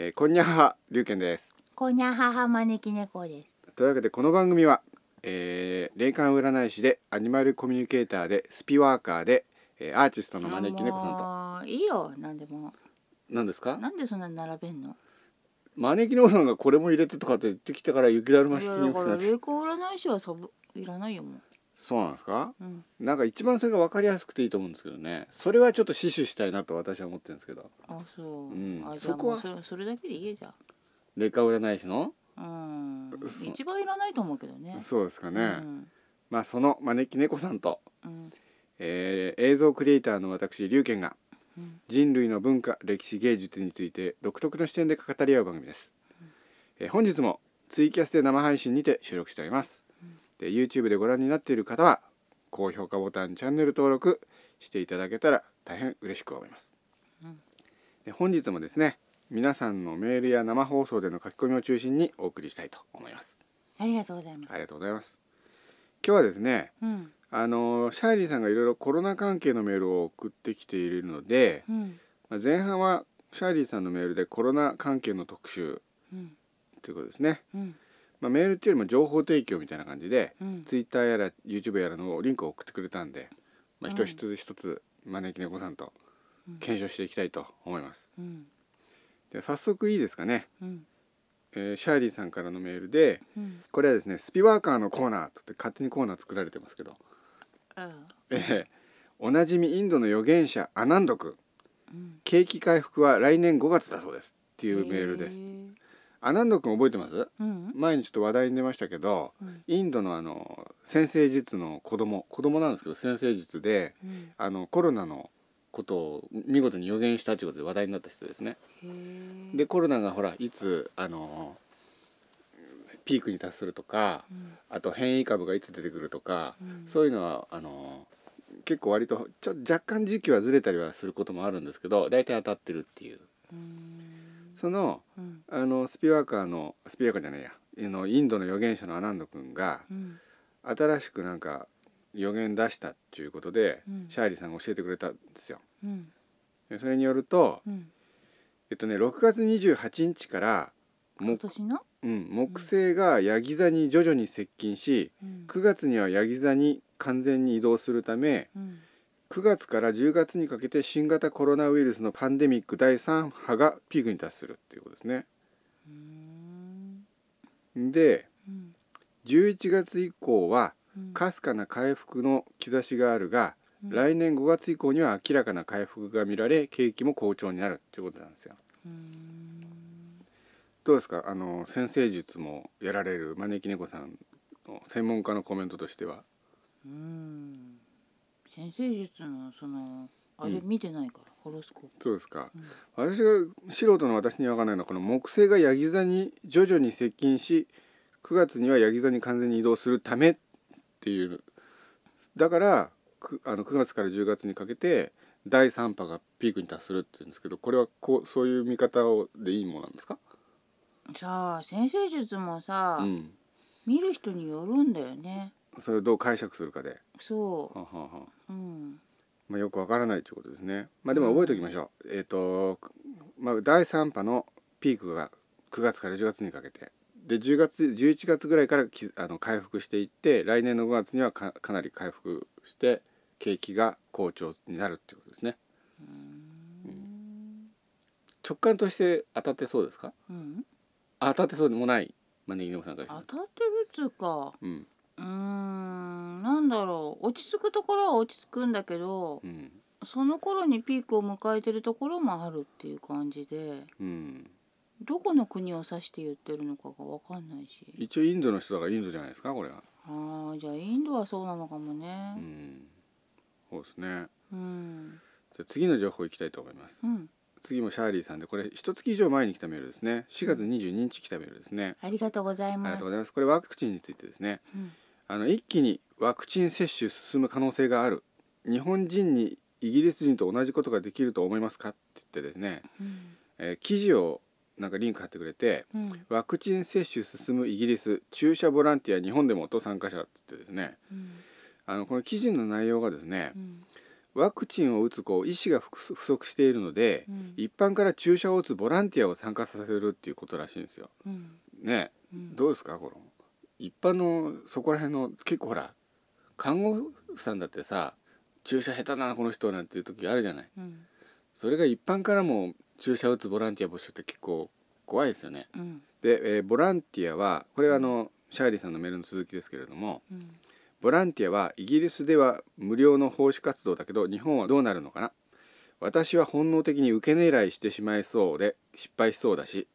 えー、こんにゃは龍賢ですこんにゃは招き猫ですというわけでこの番組は、えー、霊感占い師でアニマルコミュニケーターでスピワーカーで、えー、アーティストの招き猫さんといいよなんでもなんですかなんでそんな並べんの招き猫さんがこれも入れてとかって言ってきたから雪だるま式にいやだから霊感占い師はサブいらないよもうそうなんですか、うん、なんか一番それが分かりやすくていいと思うんですけどねそれはちょっと死守したいなと私は思ってるんですけどあそう、うん、あそこはそれだけでいいじゃん劣化占い師のうん一番いらないと思うけどねそうですかね、うん、まあその招き猫さんと、うん、えー、映像クリエイターの私龍賢が人類の文化歴史芸術について独特の視点で語り合う番組です、うん、えー、本日もツイキャスで生配信にて収録しておりますで YouTube でご覧になっている方は高評価ボタンチャンネル登録していただけたら大変嬉しく思います、うん、で本日もですね皆さんのメールや生放送での書き込みを中心にお送りしたいと思いますありがとうございますありがとうございます今日はですね、うん、あのシャーリーさんがいろいろコロナ関係のメールを送ってきているので、うん、まあ、前半はシャーリーさんのメールでコロナ関係の特集ということですね、うんまあ、メールっていうよりも情報提供みたいな感じで、うん、ツイッターやら YouTube やらのリンクを送ってくれたんで、まあ、一つ一つ招き猫さんと検証していきたいと思います。うん、で早速いいですかね、うん、えー、シャーリーさんからのメールで、うん、これはですねスピワーカーのコーナーとって勝手にコーナー作られてますけど、えー、おなじみインドの預言者アナンド君、景気回復は来年5月だそうですっていうメールです。えーアナンド君覚えてます、うん、前にちょっと話題に出ましたけど、うん、インドのあの先生術の子供子供なんですけど先生術で、うん、あのコロナのことを見事に予言したということで話題になった人ですね。でコロナがほらいつあのピークに達するとか、あと変異株がいつ出てくるとか、うん、そういうのはあの結構割とちょ若干時期はずれたりはすることもあるんですけど大体当たってるっていう。うんその,、あのスピワーカーのスピワーカーじゃないやのインドの預言者のアナンド君が、新しくなんか予言出したっていうことで、シャーリーさんが教えてくれたんですよ。それによると、えっとね6月28日から今年のうん、木星がヤギ座に徐々に接近し、う9月にはヤギ座に完全に移動するため、9月から10月にかけて新型コロナウイルスのパンデミック第3波がピークに達するっていうことですね。で、うん、11月以降はかすかな回復の兆しがあるが、うん、来年5月以降には明らかな回復が見られ景気も好調になるっていうことなんですよ。どうですかあの先生術もやられる招き猫さんの専門家のコメントとしては。うん先生術のそのあれ見てないから、ホロスコープそうですか、うん、私が素人の私にわ分かんないのはこの木星がヤギ座に徐々に接近し9月にはヤギ座に完全に移動するためっていうだからあの9月から10月にかけて第3波がピークに達するっていうんですけどこれはこうそういう見方をでいいものなんですかさあ先生術もさ、うん、見る人によるんだよねそれをどう解釈するかでそう、はははうんまあ、よくわからないということですね、まあ、でも覚えておきましょう、うん、えっ、と、まあ、第三波のピークが9月から10月にかけてで10月11月ぐらいからきあの回復していって来年の5月にはかかなり回復して景気が好調になるということですね。うん、直感として当たってそうですか、うん、当たってそうでもないマネギネコさんから当たってるっつうか、うん、うーんなんだろう落ち着くところは落ち着くんだけど、うん、その頃にピークを迎えてるところもあるっていう感じで、うん、どこの国を指して言ってるのかが分かんないし一応インドの人だからインドじゃないですかこれはああじゃあインドはそうなのかもねうんそうですねうんじゃ次の情報いきたいと思います、うん、次もシャーリーさんでこれ一月以上前に来たメールですね4月22日来たメールですねありがとうございますありがとうございますこれワクチンについてですね、うんあの一気にワクチン接種進む可能性がある日本人にイギリス人と同じことができると思いますかって言ってですね、うん、えー、記事をなんかリンク貼ってくれて、うん、ワクチン接種進むイギリス注射ボランティア日本でもと参加者って言ってですね、うん、あのこの記事の内容がですね、ワクチンを打つこう医師が不足しているので、一般から注射を打つボランティアを参加させるっていうことらしいんですよ。ね、どうですかこの一般のそこら辺の結構ほら看護婦さんだってさ注射下手だなこの人なんていう時あるじゃない、うん、それが一般からも注射打つボランティア募集って結構怖いですよね、うん、で、えー、ボランティアはこれはあのシャーリーさんのメールの続きですけれども、うん、ボランティアはイギリスでは無料の奉仕活動だけど日本はどうなるのかな私は本能的に受け狙いしてしまいそうで失敗しそうだし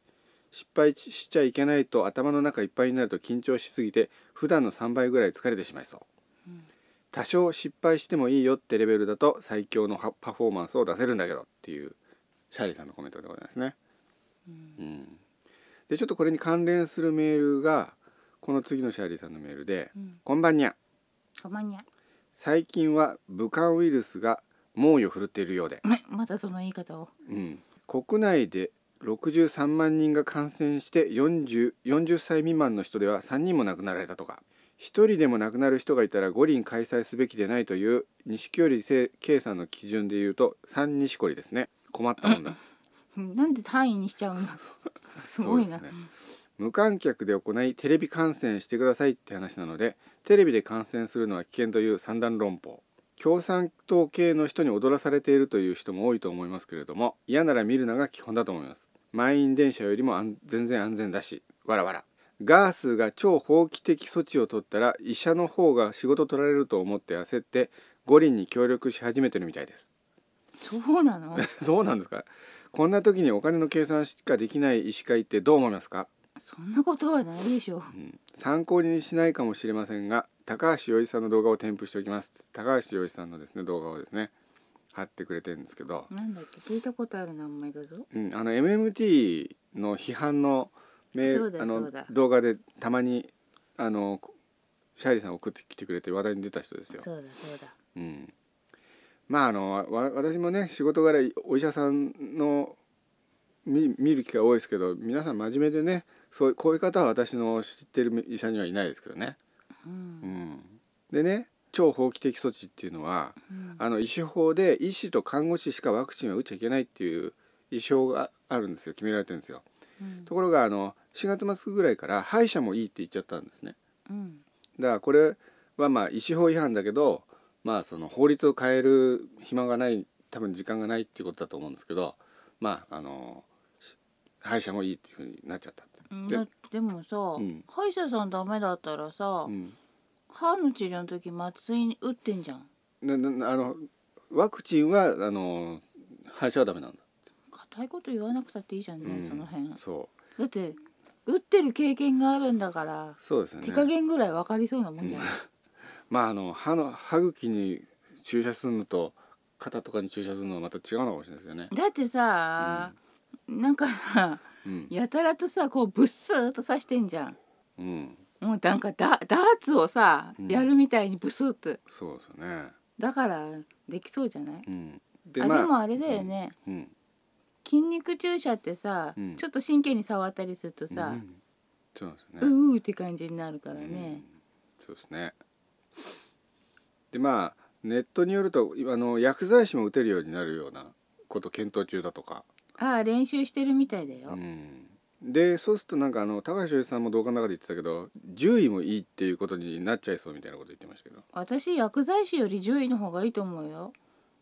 失敗しちゃいけないと頭の中いっぱいになると緊張しすぎて普段の3倍ぐらい疲れてしまいそう、うん、多少失敗してもいいよってレベルだと最強のパフォーマンスを出せるんだけどっていうシャーリーさんのコメントでございますね。うん、うん、でちょっとこれに関連するメールがこの次のシャーリーさんのメールで「うん、こんばんにゃ」こんばんにゃ最近は武漢ウイルスが猛威を振るっているようで またその言い方を、うん、国内で63万人が感染して 40, 40歳未満の人では3人も亡くなられたとか1人でも亡くなる人がいたら五輪開催すべきでないという錦織圭さんの基準でいうと3錦織ですね困ったもんだ なんで単位にしちゃうんだ すごいな、ね、無観客で行いテレビ観戦してくださいって話なのでテレビで観戦するのは危険という三段論法共産党系の人に踊らされているという人も多いと思いますけれども嫌なら見るのが基本だと思います満員電車よりも全然安全だしわらわらガースが超法規的措置を取ったら医者の方が仕事取られると思って焦って五輪に協力し始めてるみたいですそうなの そうなんですかこんな時にお金の計算しかできない医師会ってどう思いますかそんなことはないでしょう、うん、参考にしないかもしれませんが高橋洋一さんの動画を添付しておきます高橋洋一さんのですね動画をですね貼ってくれてるんですけどなんだっけ聞いたことある名前だぞ、うん、あの MMT の批判のメあの動画でたまにあのシャイリーさん送ってきてくれて話題に出た人ですよ。そうだそうだうんまああのわ私もね仕事柄お医者さんの見見る機会多いですけど皆さん真面目でねそうこういう方は私の知ってる医者にはいないですけどね。うん、うん、でね超法規的措置っていうのは、うん、あの医師法で医師と看護師しかワクチンは打っちゃいけないっていう医師法があるんですよ決められてるんですよ、うん、ところがあの4月末ぐらいから歯医者もいいって言っちゃったんですね、うん、だからこれはまあ医師法違反だけどまあその法律を変える暇がない多分時間がないっていうことだと思うんですけどまああの歯医者もいいっていうふうになっちゃったうででもさ、歯医者さんダメだったらさ、うん歯の治療の時麻酔打ってんじゃんなななあのワクチンはあの歯医者はダメなんだ硬いこと言わなくたっていいじゃんね、うん、その辺そうだって打ってる経験があるんだからそうですね手加減ぐらい分かりそうなもんじゃない、うん、まああの歯の歯茎に注射するのと肩とかに注射するのはまた違うのかもしれないですよねだってさ、うん、なんかさ、うん、やたらとさこうブッスーと刺してんじゃん、うん、もうなんかダダーツをさ、やるみたいにブスッとそうですね。だからできそうじゃないうん、であでもあれだよね、うんうん筋肉注射ってさ、うんちょっと神経に触ったりするとうさ、んそうなんですね。ううって感じになるからうんね、そうですねでまあネットによるとあの薬剤師も打てるようになるようなこと検討中だとか、ああ練習してるみたいだよ、うん、でそうするとなんかあの高橋さんも動画の中で言ってたけど獣医もいいっていうことになっちゃいそうみたいなこと言ってましたけど私薬剤師より獣医の方がいいと思うよ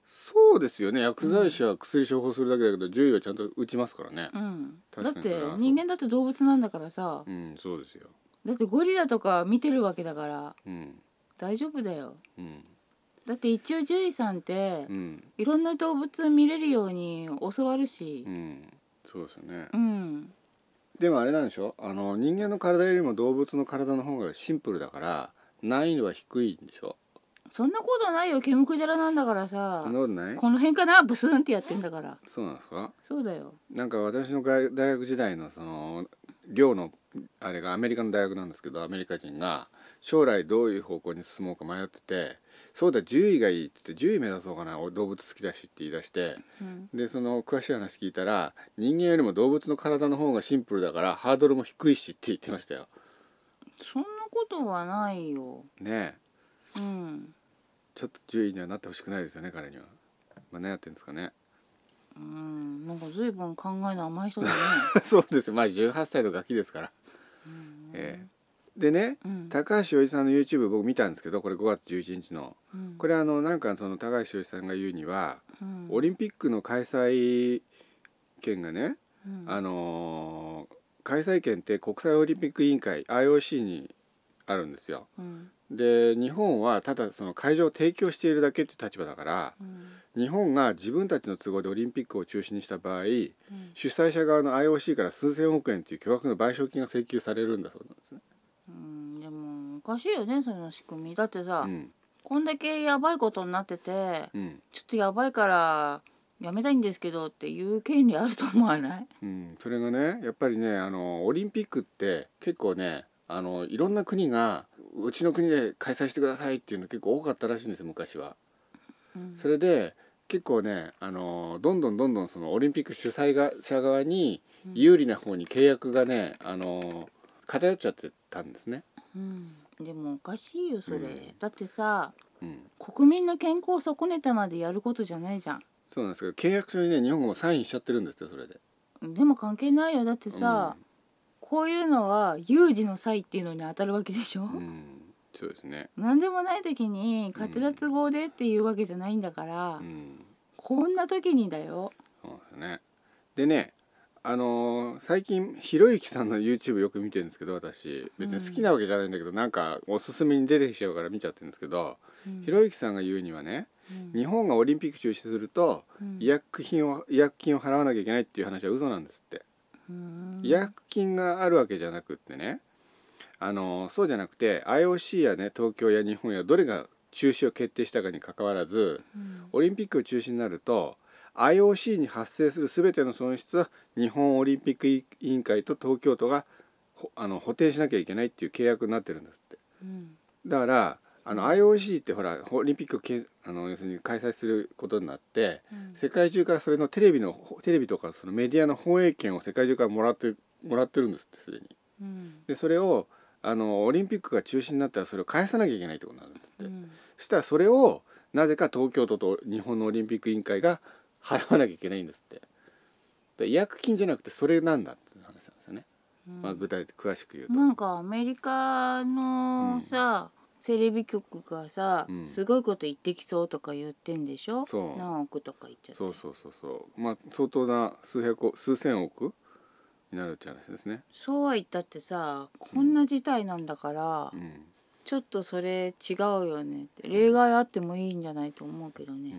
そうですよね薬剤師は薬処方するだけだけど、うん、獣医はちゃんと打ちますからね、うん、だって人間だって動物なんだからさうんそうですよだってゴリラとか見てるわけだから、うん、大丈夫だよ、うん、だって一応獣医さんって、うん、いろんな動物見れるように教わるし、うん、そうですよねうんでもあれなんでしょあの人間の体よりも動物の体の方がシンプルだから難易度は低いんでしょそんなことないよケムクジャラなんだからさそんなことないこの辺かなブスンってやってんだからそうなんですかそうだよなんか私の大学時代のその寮のあれがアメリカの大学なんですけどアメリカ人が将来どういう方向に進もうか迷っててそうだ獣医がいい」って言って「獣医目指そうかな動物好きだし」って言い出して、うん、でその詳しい話聞いたら「人間よりも動物の体の方がシンプルだからハードルも低いし」って言ってましたよ。そんなことはないよ。ねえ。うん。ちょっと獣医にはなってほしくないですよね彼には。まあ、何やってんですかね。うん、なんか随分考えの甘い人だね。そうです。まあ18歳のガキですから。うん、ええでね、うん、高橋洋一さんの YouTube 僕見たんですけどこれ5月11日の、うん、これあのなんかその高橋洋一さんが言うには、うん、オリンピックの開催権がね、あのー、開催権って国際オリンピック委員会 IOC にあるんですよ。で日本はただその会場を提供しているだけっていう立場だから、日本が自分たちの都合でオリンピックを中止にした場合、主催者側の IOC から数千億円という巨額の賠償金が請求されるんだそうなんですね。うんでもおかしいよねその仕組みだってさ、うんこんだけやばいことになってて、うんちょっとやばいからやめたいんですけどっていう権利あると思わないうん、それがねやっぱりねあのオリンピックって結構ねあのいろんな国がうちの国で開催してくださいっていうの結構多かったらしいんですよ昔は。それで結構ねあのどんどんどんどんそのオリンピック主催が者側に有利な方に契約がねあの偏っちゃってたんですね。うんでもおかしいよそれ、うん、だってさ、うん、国民の健康を損ねたまでやることじゃないじゃんそうなんですけど契約書にね日本もサインしちゃってるんですよそれででも関係ないよだってさ、うん、こういうのは有事の際っていうのに当たるわけでしょ、うん、そうですね何でもない時に勝手な都合でっていうわけじゃないんだから、こんな時にだよそうですねでねあのー、最近ひろゆきさんの YouTube よく見てるんですけど私別に好きなわけじゃないんだけど、うん、なんかおすすめに出てきちゃうから見ちゃってるんですけど、ひろゆきさんが言うにはね、うん、日本がオリンピック中止すると、医薬品を医薬金を払わなきゃいけないっていう話は嘘なんですって、医薬金があるわけじゃなくってねあのそうじゃなくて IOC やね東京や日本やどれが中止を決定したかにかかわらず、オリンピックを中止になると IOC に発生する全ての損失は日本オリンピック委員会と東京都があの補填しなきゃいけないっていう契約になってるんですって。うん、だからあの IOC ってほらオリンピックをけあの要するに開催することになって、うん、世界中からそれのテレビのテレビとかそのメディアの放映権を世界中からもらってもらってるんですってすでに。うん、でそれをあのオリンピックが中止になったらそれを返さなきゃいけないってことになるんですって。そしたらそれをなぜか東京都と日本のオリンピック委員会が払わなきゃいけないんですってで違約金じゃなくてそれなんだっていう話なんですよね、うん、まあ、具体的詳しく言うとなんかアメリカのさ、うん、テレビ局がさ、うん、すごいこと言ってきそうとか言ってんでしょそう何億とか言っちゃってそうそうそうそうまあ相当な数百億数千億になるっちて話ですねそうは言ったってさこんな事態なんだから、ちょっとそれ違うよねって例外あってもいいんじゃないと思うけどね、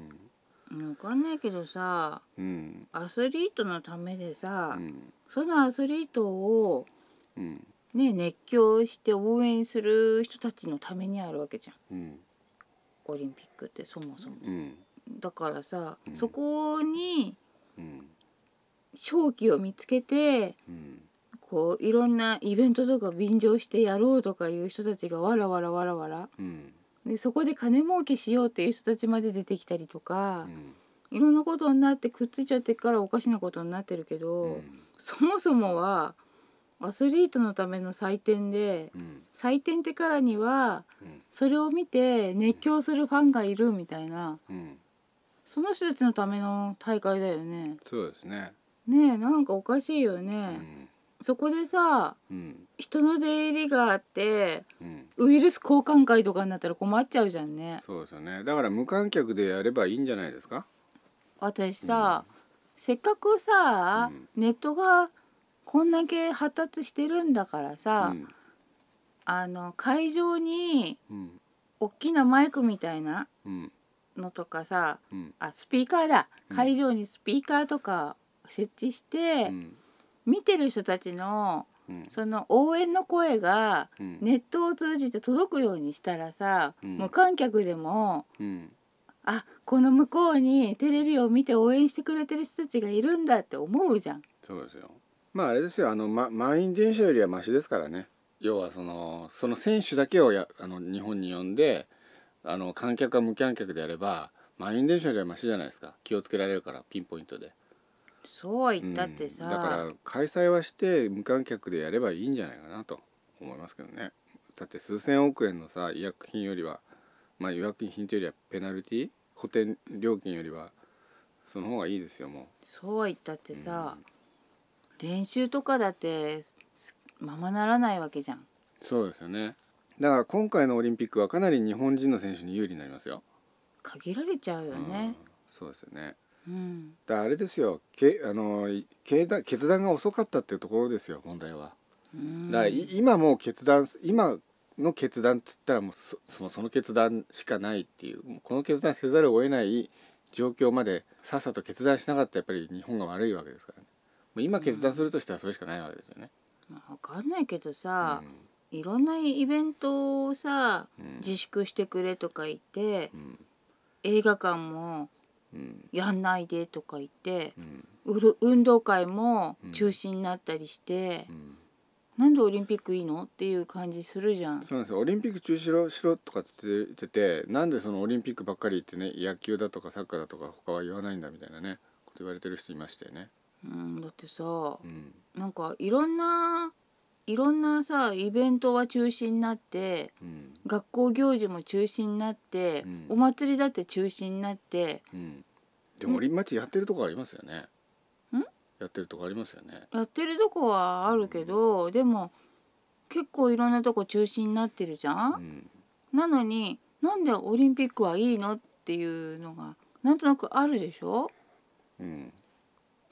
分かんないけどさ、うん、アスリートのためでさ、うん、そのアスリートを、うん、ね、熱狂して応援する人たちのためにあるわけじゃん、うん、オリンピックってそもそも。だからさ、そこに、勝機を見つけて、こういろんなイベントとか便乗してやろうとかいう人たちがわらわらわらわら。うんでそこで金儲けしようっていう人たちまで出てきたりとか、うん、いろんなことになってくっついちゃってからおかしなことになってるけど、うん、そもそもはアスリートのための祭典で、うん、祭典ってからには、それを見て熱狂するファンがいるみたいな、その人たちのための大会だよね。そうですねねなんかおかしいよね。そこでさ、うん、人の出入りがあって、うん、ウイルス交換会とかになったら困っちゃうじゃんねそうですよねだから無観客でやればいいんじゃないですか私さ、うん、せっかくさ、ネットがこんだけ発達してるんだからさ、あの会場に大きなマイクみたいなのとかさ、あスピーカーだ会場にスピーカーとか設置して、うん見てる人たちの、うん、その応援の声がネットを通じて届くようにしたらさ、うん、無観客でも、うん、あこの向こうにテレビを見て応援してくれてる人たちがいるんだって思うじゃん。そうですよまああれですよあの、ま、満員電車よりはマシですからね要はそのその選手だけをやあの日本に呼んであの観客は無観客であれば満員電車よりはマシじゃないですか気をつけられるからピンポイントで。そうは言ったってさ、うん、だから開催はして無観客でやればいいんじゃないかなと思いますけどねだって数千億円のさ医薬品よりはまあ医薬品というよりはペナルティ補填料金よりはその方がいいですよもうそうは言ったってさ、うん、練習とかだってままならないわけじゃんそうですよねだから今回のオリンピックはかなり日本人の選手に有利になりますよ限られちゃうよね、うん、そうですよねうん、だあれですよけあの決断が遅かったっていうところですよ問題は。うん、だ今も決断今の決断って言ったらもうそのその決断しかないっていうこの決断せざるを得ない状況までさっさと決断しなかったやっぱり日本が悪いわけですからね。もう今決断するとしたらそれしかないわけですよね。うん、分かんないけどさ、うん、いろんなイベントをさ、自粛してくれとか言って、映画館もやんないでとか言って、運動会も中止になったりして、なんでオリンピックいいのっていう感じするじゃんそうなんですよオリンピック中止しろしろとかって言っててなんでそのオリンピックばっかり言ってね野球だとかサッカーだとか他は言わないんだみたいなねこと言われてる人いましたよね。うん、だってさ、うん、なんかいろんないろんなさイベントは中止になって、うん、学校行事も中止になって、うん、お祭りだって中止になって、うん、でも町やってるとこありますよね。やってるとこありますよね。やってるとこはあるけど、でも結構いろんなとこ中止になってるじゃん。なのになんでオリンピックはいいのっていうのがなんとなくあるでしょ。うん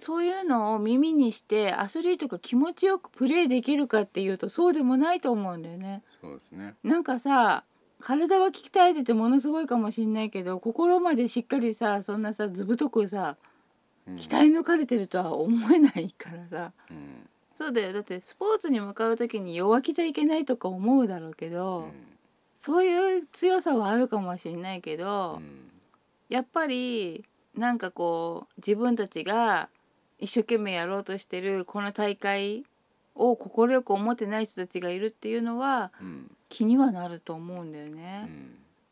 そういうのを耳にしてアスリートが気持ちよくプレーできるかっていうとそうでもないと思うんだよね。そうですねなんかさ体は鍛えててものすごいかもしんないけど心までしっかりさそんなさずぶとくさ鍛え抜かれてるとは思えないからさ、うん、そうだよだってスポーツに向かう時に弱気じゃいけないとか思うだろうけど、うん、そういう強さはあるかもしんないけど、うん、やっぱりなんかこう自分たちが一生懸命やろうとしてるこの大会を快く思ってない人たちがいるっていうのは、うん、気にはなると思うんだよね、うん、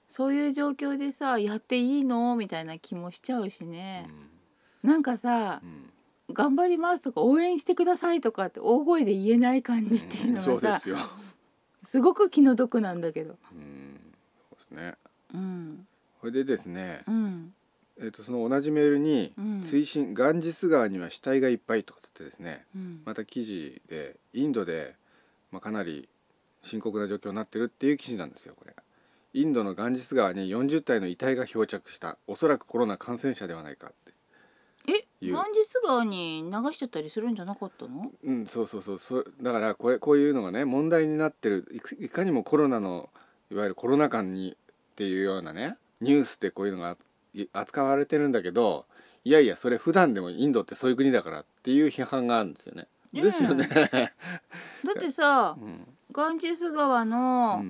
そういう状況でさやっていいのみたいな気もしちゃうしね、うん、なんかさ、頑張りますとか応援してくださいとかって大声で言えない感じっていうのがさ、すすごく気の毒なんだけど。うん、そうですね、うん、それでですね、うん、えー、とその同じメールに「追深、ガンジス川には死体がいっぱい」とかつってですね、また記事でインドで、まあ、かなり深刻な状況になってるっていう記事なんですよこれインドのガンジス川に40体の遺体が漂着したおそらくコロナ感染者ではないかってえガンジス川に流しちゃったりするんじゃなかったのうんそうそうそうそだからこれこういうのがね問題になってるいかにもコロナのいわゆるコロナ禍にっていうようなねニュースでこういうのが扱われてるんだけどいやいやそれ普段でもインドってそういう国だからっていう批判があるんですよね。ですよね。だってさ、うん、ガンジス川の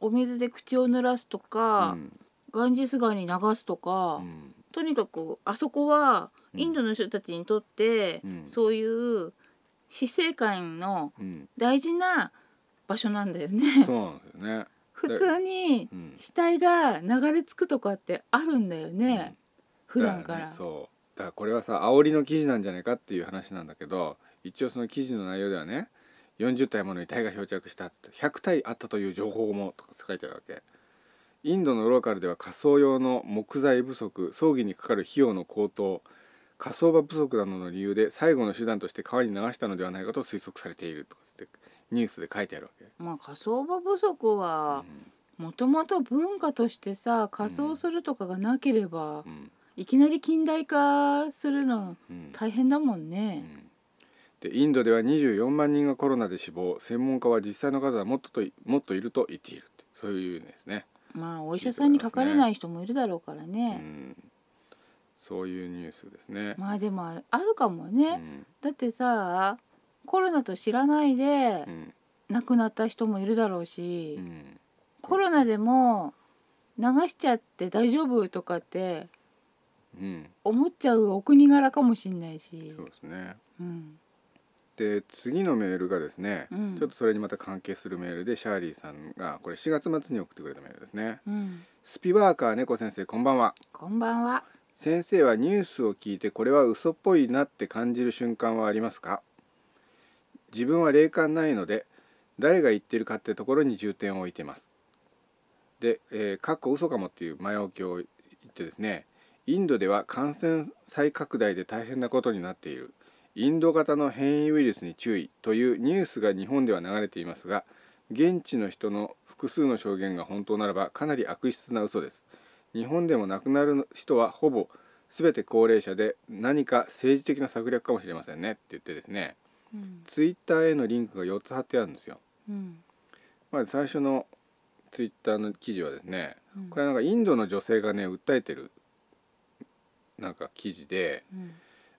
お水で口を濡らすとか、うん、ガンジス川に流すとか、うん、とにかくあそこはインドの人たちにとって、そういう死生観の大事な場所なんだよね。そうなんですよね。普通に死体が流れ着くとかってあるんだよね、うん、普段から、ね、そうだからこれはさ煽りの記事なんじゃないかっていう話なんだけど一応その記事の内容ではね40体もの遺体が漂着したって100体あったという情報もとか書いてあるわけインドのローカルでは火葬用の木材不足葬儀にかかる費用の高騰火葬場不足などの理由で最後の手段として川に流したのではないかと推測されているとかってニュースで書いてあるわけまあ火葬場不足はもともと文化としてさ仮装するとかがなければ、うんいきなり近代化するの大変だもんね、うん、でインドでは24万人がコロナで死亡専門家は実際の数はもっとともっといると言っているってそういうんですねまあお医者さんにかかれない人もいるだろうからね、うん、そういうニュースですねまあでもあるかもね、うん、だってさコロナと知らないで亡くなった人もいるだろうし、うんコロナでも流しちゃって大丈夫とかってうん思っちゃうお国柄かもしれないしそうですねうんで次のメールがですね、うんちょっとそれにまた関係するメールでシャーリーさんがこれ4月末に送ってくれたメールですねうんスピワーカー猫先生こんばんはこんばんは先生はニュースを聞いてこれは嘘っぽいなって感じる瞬間はありますか自分は霊感ないので誰が言ってるかってところに重点を置いてますで、えかっこ嘘かもっていう前置きを言ってですねインドでは感染再拡大で大変なことになっているインド型の変異ウイルスに注意というニュースが日本では流れていますが現地の人の複数の証言が本当ならばかなり悪質な嘘です日本でも亡くなる人はほぼ全て高齢者で何か政治的な策略かもしれませんねって言ってですねツイッターへのリンクが4つ貼ってあるんですよ。うん、まず最初のツイッターの記事はですね、うん、これはなんかインドの女性がね訴えてるなんか記事で、うん、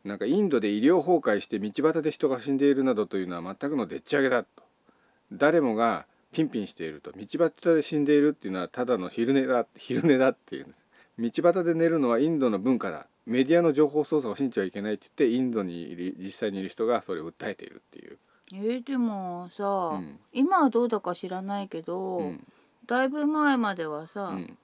なんかインドで医療崩壊して道端で人が死んでいるなどというのは全くのでっち上げだと誰もがピンピンしていると道端で死んでいるっていうのはただの昼寝だ昼寝だっていうんです道端で寝るのはインドの文化だメディアの情報操作を信じちゃいけないって言ってインドにいる実際にいる人がそれを訴えているっていう。えー、でもさ、うん、今はどうだか知らないけど、うん、だいぶ前まではさ、うん、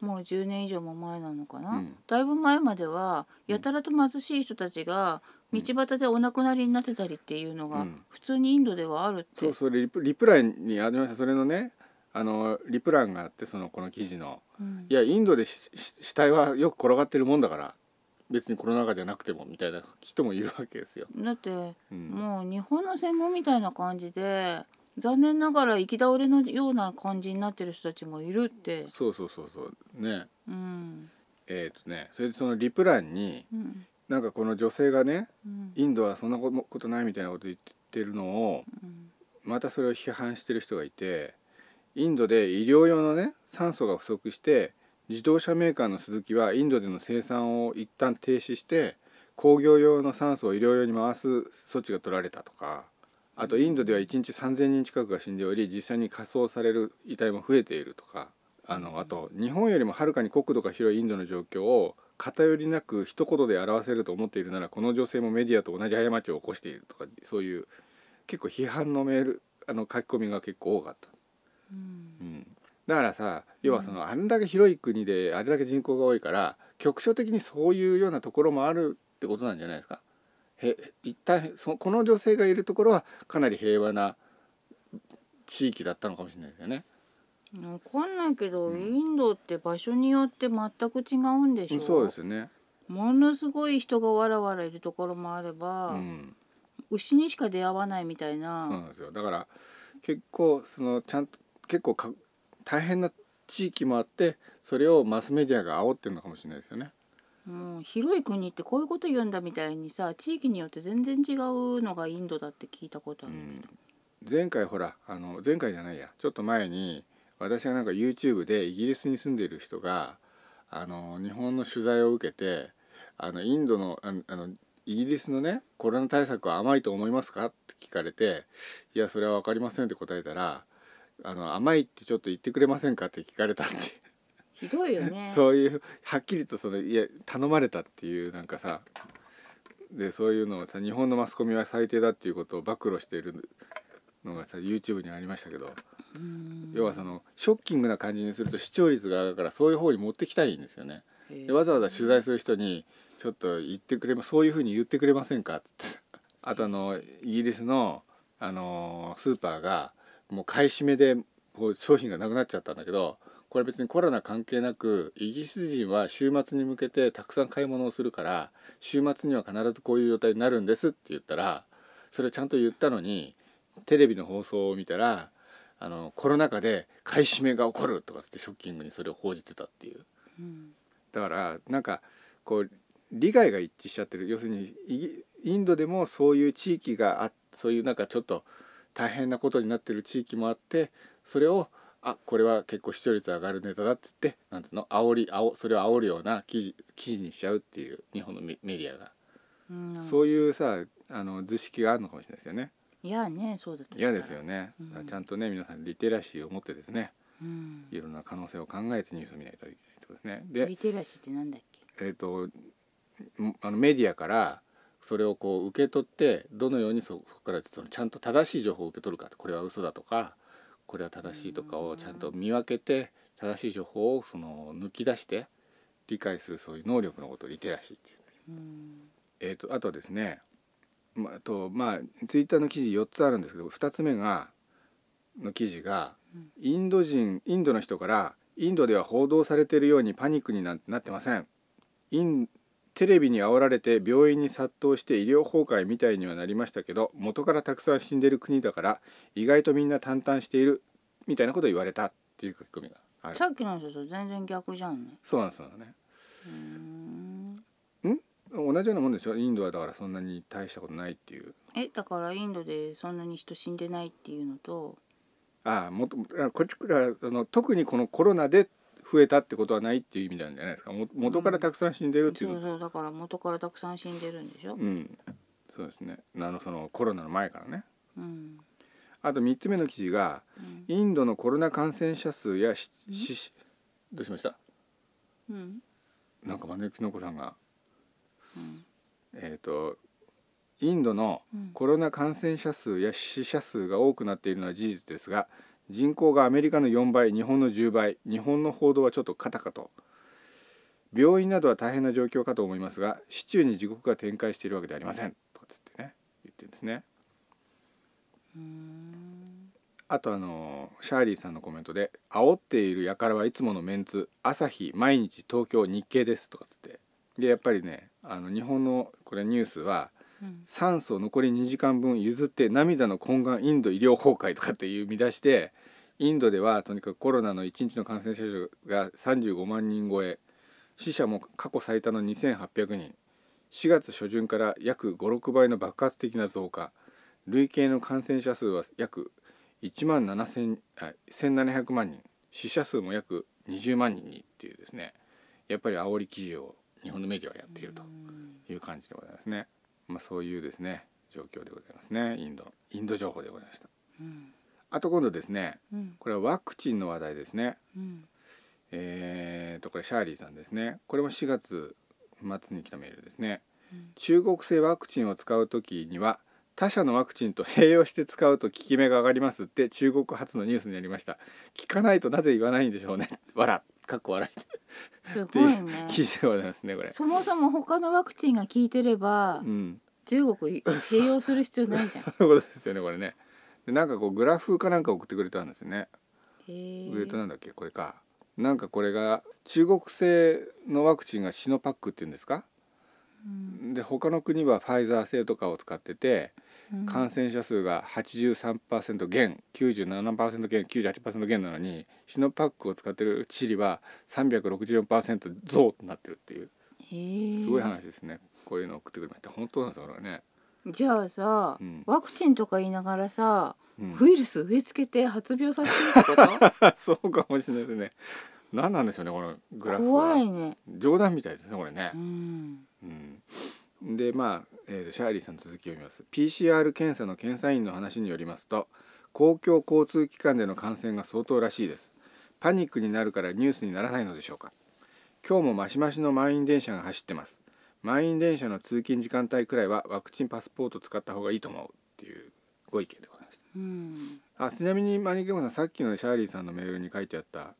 もう10年以上も前なのかな、だいぶ前まではやたらと貧しい人たちが道端でお亡くなりになってたりっていうのが普通にインドではあるって、そうそれリプリプライにありましたそれのねあのリプランがあってそのこの記事の、いやインドで死体はよく転がってるもんだから別にコロナ禍じゃなくてもみたいな人もいるわけですよ。だって、うん、もう日本の戦後みたいな感じで残念ながら行き倒れのような感じになってる人たちもいるってそうそうそうそうね、うん、えっ、ー、とねそれでそのリプランに、うん、なんかこの女性がね、うん、インドはそんなことないみたいなこと言ってるのを、うん、またそれを批判してる人がいてインドで医療用のね酸素が不足して自動車メーカーのスズキはインドでの生産を一旦停止して工業用の酸素を医療用に回す措置が取られたとかあとインドでは1日3,000人近くが死んでおり実際に火葬される遺体も増えているとかあのあと日本よりもはるかに国土が広いインドの状況を偏りなく一言で表せると思っているならこの女性もメディアと同じ過ちを起こしているとかそういう結構批判のメールあの書き込みが結構多かった。うん、うんだからさ要はそのあんだけ広い国であれだけ人口が多いから局所的にそういうようなところもあるってことなんじゃないですかへ一旦そこの女性がいるところはかなり平和な地域だったのかもしれないですよね。分かんないけど、うん、インドって場所によって全く違うんでしょそうですねものすごい人がわらわらいるところもあれば、うん、牛にしか出会わないみたいなそうなんですよだから結構そのちゃんと結構大変な地域もあってそれをマスメディアが煽ってるのかもしれないですよね。うん、広い国ってこういうこと言うんだみたいにさ地域によって全然違うのがインドだって聞いたことある、うん、前回ほらあの前回じゃないやちょっと前に私がなんか YouTube でイギリスに住んでる人があの日本の取材を受けてあのインドのあのイギリスのねコロナ対策は甘いと思いますかって聞かれて「いやそれは分かりません」って答えたらあの甘いってちょっと言ってくれませんかって聞かれたってひどいよね そういうはっきりとそのいや頼まれたっていうなんかさでそういうのをさ日本のマスコミは最低だっていうことを暴露しているのがさ YouTube にありましたけど要はそのショッキングな感じにすると視聴率が上がるからそういう方に持ってきたいんですよね。でわざわざ取材する人にちょっと言ってくれそういうふうに言ってくれませんかってあとあのイギリスのあのー、スーパーがもう買い占めでこう商品がなくなっちゃったんだけどこれ別にコロナ関係なくイギリス人は週末に向けてたくさん買い物をするから週末には必ずこういう状態になるんですって言ったらそれちゃんと言ったのにテレビの放送を見たらあのコロナ禍で買い占めが起こるとかってショッキングにそれを報じてたっていう、だからなんかこう利害が一致しちゃってる要するにインドでもそういう地域があそういうなんかちょっと大変なことになってる地域もあってそれをあこれは結構視聴率上がるネタだって言ってなんつうの煽り煽それを煽るような記事記事にしちゃうっていう日本のメディアが、うん、そういうさあの図式があるのかもしれないですよね。いやねそうだと嫌ですよね、うん、ちゃんとね皆さんリテラシーを持ってですね、うん、いろんな可能性を考えてニュースを見ないといけないってことですね。でリテラシーってなんだっけえっ、ー、とあのメディアからそれをこう受け取ってどのようにそこからそのちゃんと正しい情報を受け取るかこれは嘘だとかこれは正しいとかをちゃんと見分けて正しい情報をその抜き出して理解するそういう能力のことをリテラシーっていう、うんえーと、とあとはですね、まあとまあ、ツイッターの記事4つあるんですけど2つ目がの記事がインド人インドの人からインドでは報道されているようにパニックになってませんインテレビに煽られて病院に殺到して医療崩壊みたいにはなりましたけど元からたくさん死んでる国だから意外とみんな淡々しているみたいなこと言われたっていう書き込みがあるさっきの人と全然逆じゃんねそうなんですよねうん同じようなもんでしょインドはだからそんなに大したことないっていうえだからインドでそんなに人死んでないっていうのとああもっとこっちからの特にこのコロナでっ増えたってことはないっていう意味なんじゃないですかも元からたくさん死んでるっていう、うん、そうそうだから元からたくさん死んでるんでしょうんそうですねあのそのコロナの前からね、うん、あと三つ目の記事が、うん、インドのコロナ感染者数やし、うん、しどうしました、うん、なんか招きのこさんが、うん、えっ、ー、とインドのコロナ感染者数や死者数が多くなっているのは事実ですが、うん人口がアメリカの4倍日本の10倍日本の報道はちょっとカタカと病院などは大変な状況かと思いますが市中に地獄が展開しているわけではありませんとかつってね言ってるんですね。あとあのシャーリーさんのコメントで「煽っている輩はいつものメンツ朝日毎日東京日経です」とかつってでやっぱりねあの日本のこれニュースは「酸素残り2時間分譲って涙の懇願インド医療崩壊」とかっていう見出しでインドではとにかくコロナの1日の感染者数が35万人超え死者も過去最多の2800人4月初旬から約56倍の爆発的な増加累計の感染者数は約1万1700万人死者数も約20万人にっていうですねやっぱり煽り記事を日本のメディアはやっているという感じでございますね。まあ、そういうですね状況でございますねインドインド情報でございました。うんあと今度ですね、うん、これはワクチンの話題ですね、うん、えっとこれシャーリーさんですねこれも4月末に来たメールですね、うん、中国製ワクチンを使う時には他社のワクチンと併用して使うと効き目が上がりますって中国発のニュースになりました聞かないとなぜ言わないんでしょうね 笑かっこ笑いすごいね記事でございますねこれそもそも他のワクチンが効いてれば、うん、中国併用する必要ないじゃん そういうことですよねこれねでなんかこうグラフかなんか送ってくれたんですね。イトなんだっけこれか。なんかこれが中国製のワクチンがシノパックっていうんですか、うん、で他の国はファイザー製とかを使ってて、うん、感染者数が83%減97%減98%減なのにシノパックを使ってるチリは364%増となってるっていうすごい話ですねこういうのを送ってくれました本当なんですよこれね。じゃあさ、うん、ワクチンとか言いながらさ、うん、ウイルス植え付けて発病させるってこと そうかもしれないですね何なんでしょうねこのグラフ怖いね冗談みたいですねこれね、うん、うん、でまあ、えー、シャーリーさん続きを読みます PCR 検査の検査員の話によりますと公共交通機関での感染が相当らしいですパニックになるからニュースにならないのでしょうか今日もマシマシの満員電車が走ってます満員電車の通勤時間帯くらいはワクチンパスポート使った方がいいと思うっていうご意見でございます、うん、あちなみにマニケモさんさっきのシャーリーさんのメールに書いてあった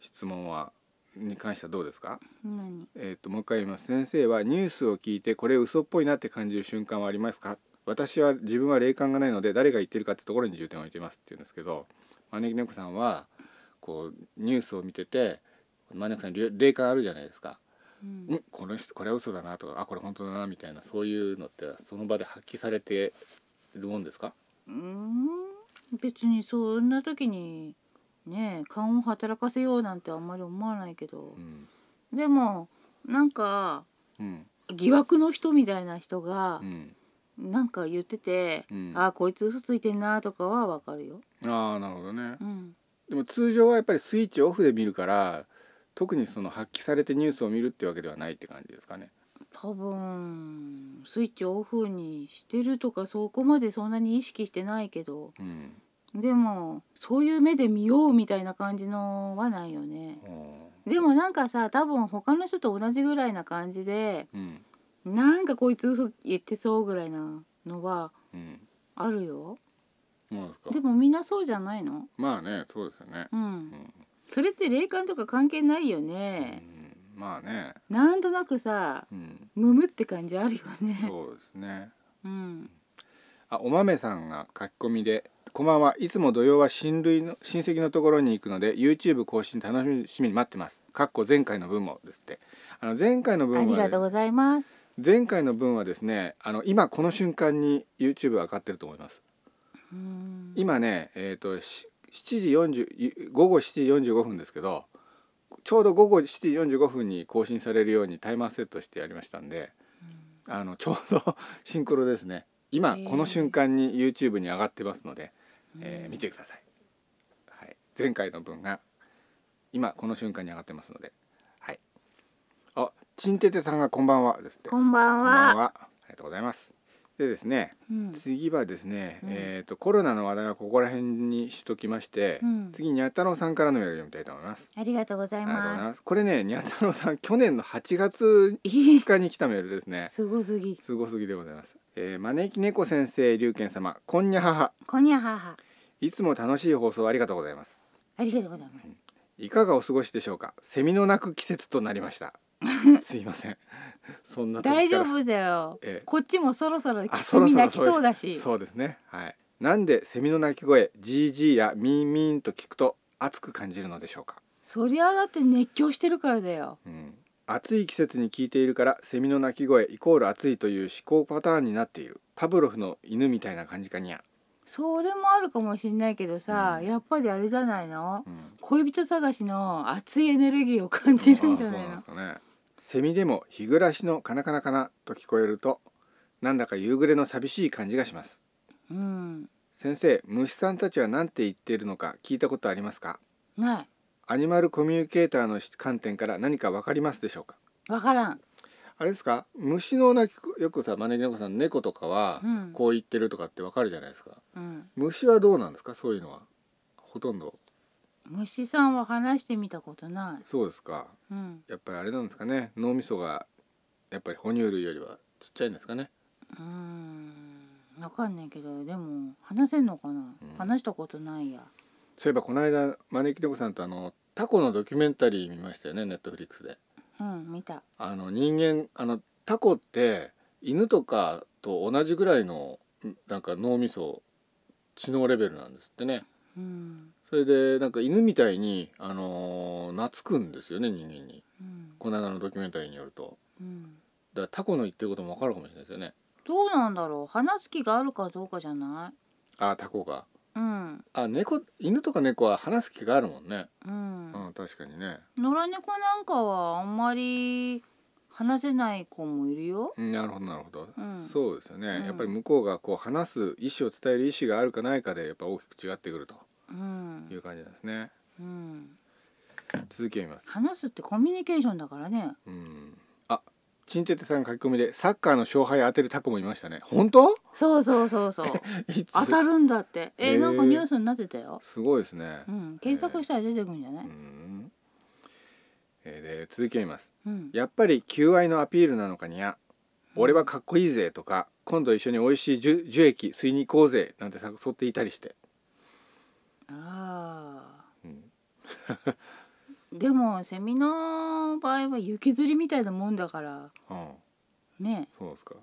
質問はに関してはどうですかえっ、ともう一回言います先生はニュースを聞いてこれ嘘っぽいなって感じる瞬間はありますか私は自分は霊感がないので誰が言ってるかってところに重点を置いてますって言うんですけど招き猫さんはこうニュースを見てて招き猫さん霊感あるじゃないですかうん、この人これは嘘だなとかあこれ本当だなみたいなそういうのってその場で発揮されてるもんですかうん別にそんな時にね勘を働かせようなんてあんまり思わないけど、うん、でもなんか、うん、疑惑の人みたいな人が、うん、なんか言ってて、うん、ああこいつ嘘ついてんなとかはわかるよ。あなるほどね、でも通常はやっぱりスイッチオフで見るから特にその発揮されてニュースを見るってわけではないって感じですかね。多分スイッチオフにしてるとかそこまでそんなに意識してないけど、うん、でもそういう目で見ようみたいな感じのはないよね。でもなんかさ多分他の人と同じぐらいな感じで、うん、なんかこいつ嘘言ってそうぐらいなのはあるよ。うん、でもみんなそうじゃないのまあねそうですよね。うんそれって霊感とか関係ないよね、うん、まあねなんとなくさ、うん、むむって感じあるよねそうですねうんあお豆さんが書き込みで「こんばんはいつも土曜は親類の親戚のところに行くので YouTube 更新楽しみに待ってます」「かっこ前回の分も」ですってあの前回の分は、ありがとうございます前回の分はですねあの今この瞬間に YouTube 上がってると思います今ねえっ、ー、と7時40午後7時45分ですけどちょうど午後7時45分に更新されるようにタイマーセットしてやりましたんで、うん、あのちょうど シンクロですね今この瞬間に YouTube に上がってますので、えー、見てください、はい、前回の分が今この瞬間に上がってますのではいあチンテテさんがこんばんはですってこんばんはありがとうございますでですね、うん、次はですね、うん、えーと、コロナの話題はここら辺にしときまして、うん、次にゃたろうさんからのメール読みたいと思います。ありがとうございます。これねにゃたろうさん去年の8月5日に来たメールですね。すごすぎ。すごすぎでございます。えー、招き猫先生龍賢様こんにゃはは。こんにゃはは。いつも楽しい放送ありがとうございます。ありがとうございます。いかがお過ごしでしょうか。セミの鳴く季節となりました。すいません。そんな大丈夫だよ、ええ、こっちもそろそろセミ鳴きそうだしそうですねはいなんでセミの鳴き声ジージーやミーミーンと聞くと熱く感じるのでしょうかそりゃだって熱狂してるからだよ、うん、暑い季節に聞いているからセミの鳴き声イコール暑いという思考パターンになっているパブロフの犬みたいな感じかにゃそれもあるかもしれないけどさ、うん、やっぱりあれじゃないの、うん、恋人探しの熱いエネルギーを感じるんじゃないの、そうなんですかねセミでも日暮らしのカナカナカナと聞こえるとなんだか夕暮れの寂しい感じがします、うん、先生虫さんたちは何て言っているのか聞いたことありますかないアニマルコミュニケーターの観点から何かわかりますでしょうかわからんあれですか虫の鳴きよくさ招き猫さん猫とかはこう言ってるとかってわかるじゃないですか、うん、虫はどうなんですかそういうのはほとんど虫さんは話してみたことないそうですか、うん、やっぱりあれなんですかね脳みそがやっぱり哺乳類よりはちっちゃいんですかねうん分かんないけどでも話せんのかな、うん、話したことないやそういえばこの間招き猫さんとあのタコのドキュメンタリー見ましたよねネットフリックスでうん見たあの人間あのタコって犬とかと同じぐらいのなんか脳みそ知能レベルなんですってね、うん、それでなんか犬みたいに、あのー、懐くんですよね人間に、うん、この間のドキュメンタリーによると、うん、だからタコの言ってることも分かるかもしれないですよねどうなんだろう話す気があるかどうかじゃないあタコがうんあ猫犬とか猫は話す気があるもんね、うん、うん、確かにね野良猫なんかはあんまり話せない子もいるよ。なるほどなるほど、うん、そうですよね、やっぱり向こうがこう話す意思を伝える意思があるかないかでやっぱ大きく違ってくると。いう感じなんですね。うん、続きを見ます。話すってコミュニケーションだからね。うん。あ、チンテテさん書き込みでサッカーの勝敗当てるタコもいましたね。本当？そうそうそうそう。当たるんだって。えー、なんかニュースになってたよ。すごいですね。うん。検索したら出てくるんじゃない？えー、うん。で続きを見ます。うん、やっぱり求愛のアピールなのかにゃ。俺はかっこいいぜとか今度一緒に美味しい樹樹液吸いに行こうぜなんて誘っていたりしてああ、うん、でもセミの場合は雪吊りみたいなもんだから、うん、ねそうですか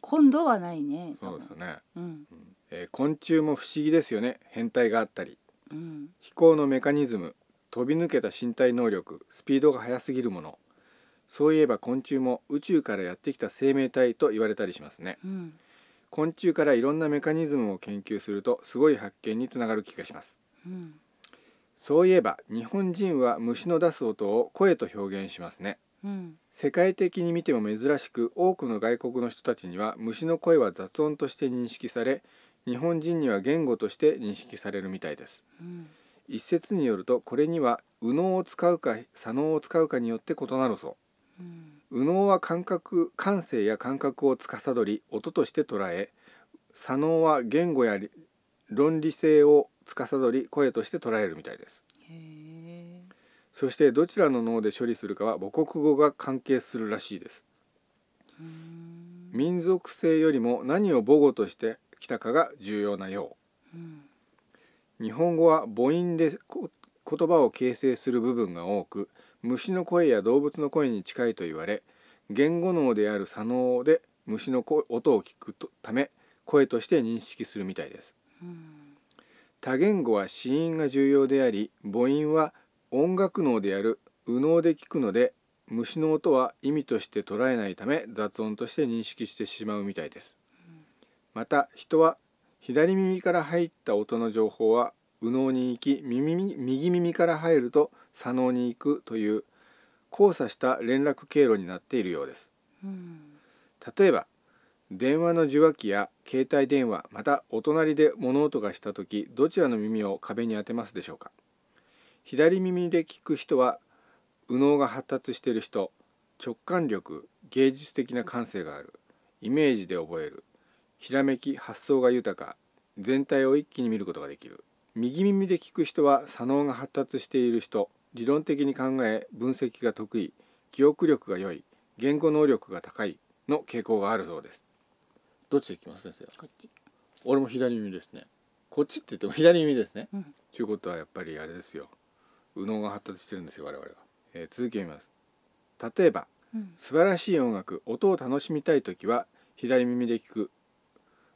今度はないねそうですね、うんえー、昆虫も不思議ですよね変態があったり、うん、飛行のメカニズム飛び抜けた身体能力スピードが速すぎるものそういえば昆虫も宇宙からやってきた生命体と言われたりしますね、うん、昆虫からいろんなメカニズムを研究するとすごい発見につながる気がします、うん、そういえば日本人は虫の出す音を声と表現しますね、うん、世界的に見ても珍しく多くの外国の人たちには虫の声は雑音として認識され日本人には言語として認識されるみたいです、うん、一説によるとこれには右脳を使うか左脳を使うかによって異なるそう、うん右脳は感覚感性や感覚を司り音として捉え左脳は言語や論理性を司り声として捉えるみたいですそしてどちらの脳で処理するかは母国語が関係するらしいです民族性よりも何を母語としてきたかが重要なよう、うん、日本語は母音で言葉を形成する部分が多く虫の声や動物の声に近いと言われ言語能である左脳で虫の音を聞くため声として認識するみたいです、多言語は子音が重要であり母音は音楽能である右脳で聞くので虫の音は意味として捉えないため雑音として認識してしまうみたいです、また人は左耳から入った音の情報は右脳に行き右耳から入ると左脳に行くという交差した連絡経路になっているようです、うん、例えば電話の受話器や携帯電話またお隣で物音がした時どちらの耳を壁に当てますでしょうか左耳で聞く人は右脳が発達している人直感力芸術的な感性があるイメージで覚えるひらめき発想が豊か全体を一気に見ることができる右耳で聞く人は左脳が発達している人理論的に考え分析が得意記憶力が良い言語能力が高いの傾向があるそうですどっちできます先生こっち俺も左耳ですねこっちって言っても左耳ですね、うん、ちゅうことはやっぱりあれですよ右脳が発達してるんですよ我々は、えー、続けます例えば、うん、素晴らしい音楽音を楽しみたい時は左耳で聞く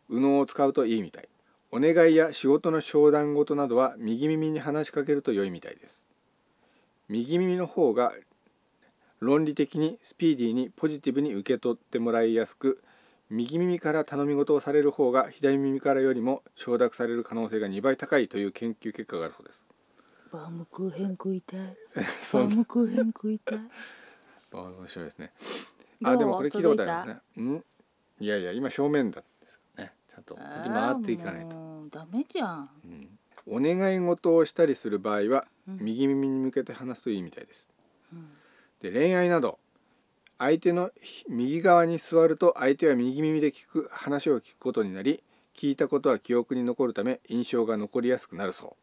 右脳を使うといいみたいお願いや仕事の商談事などは右耳に話しかけると良いみたいです右耳の方が論理的にスピーディーにポジティブに受け取ってもらいやすく右耳から頼み事をされる方が左耳からよりも承諾される可能性が2倍高いという研究結果があるそうですバームクーヘン食いたい バームクーヘン食いたい面白いですねあでもこれ聞いたことありますねんいやいや今正面だですねちゃんと回っていかないとダメじゃん、うんお願い事をしたりする場合は、右耳に向けて話すといいみたいです。で恋愛など相手の右側に座ると相手は右耳で聞く話を聞くことになり聞いたことは記憶に残るため印象が残りやすくなるそ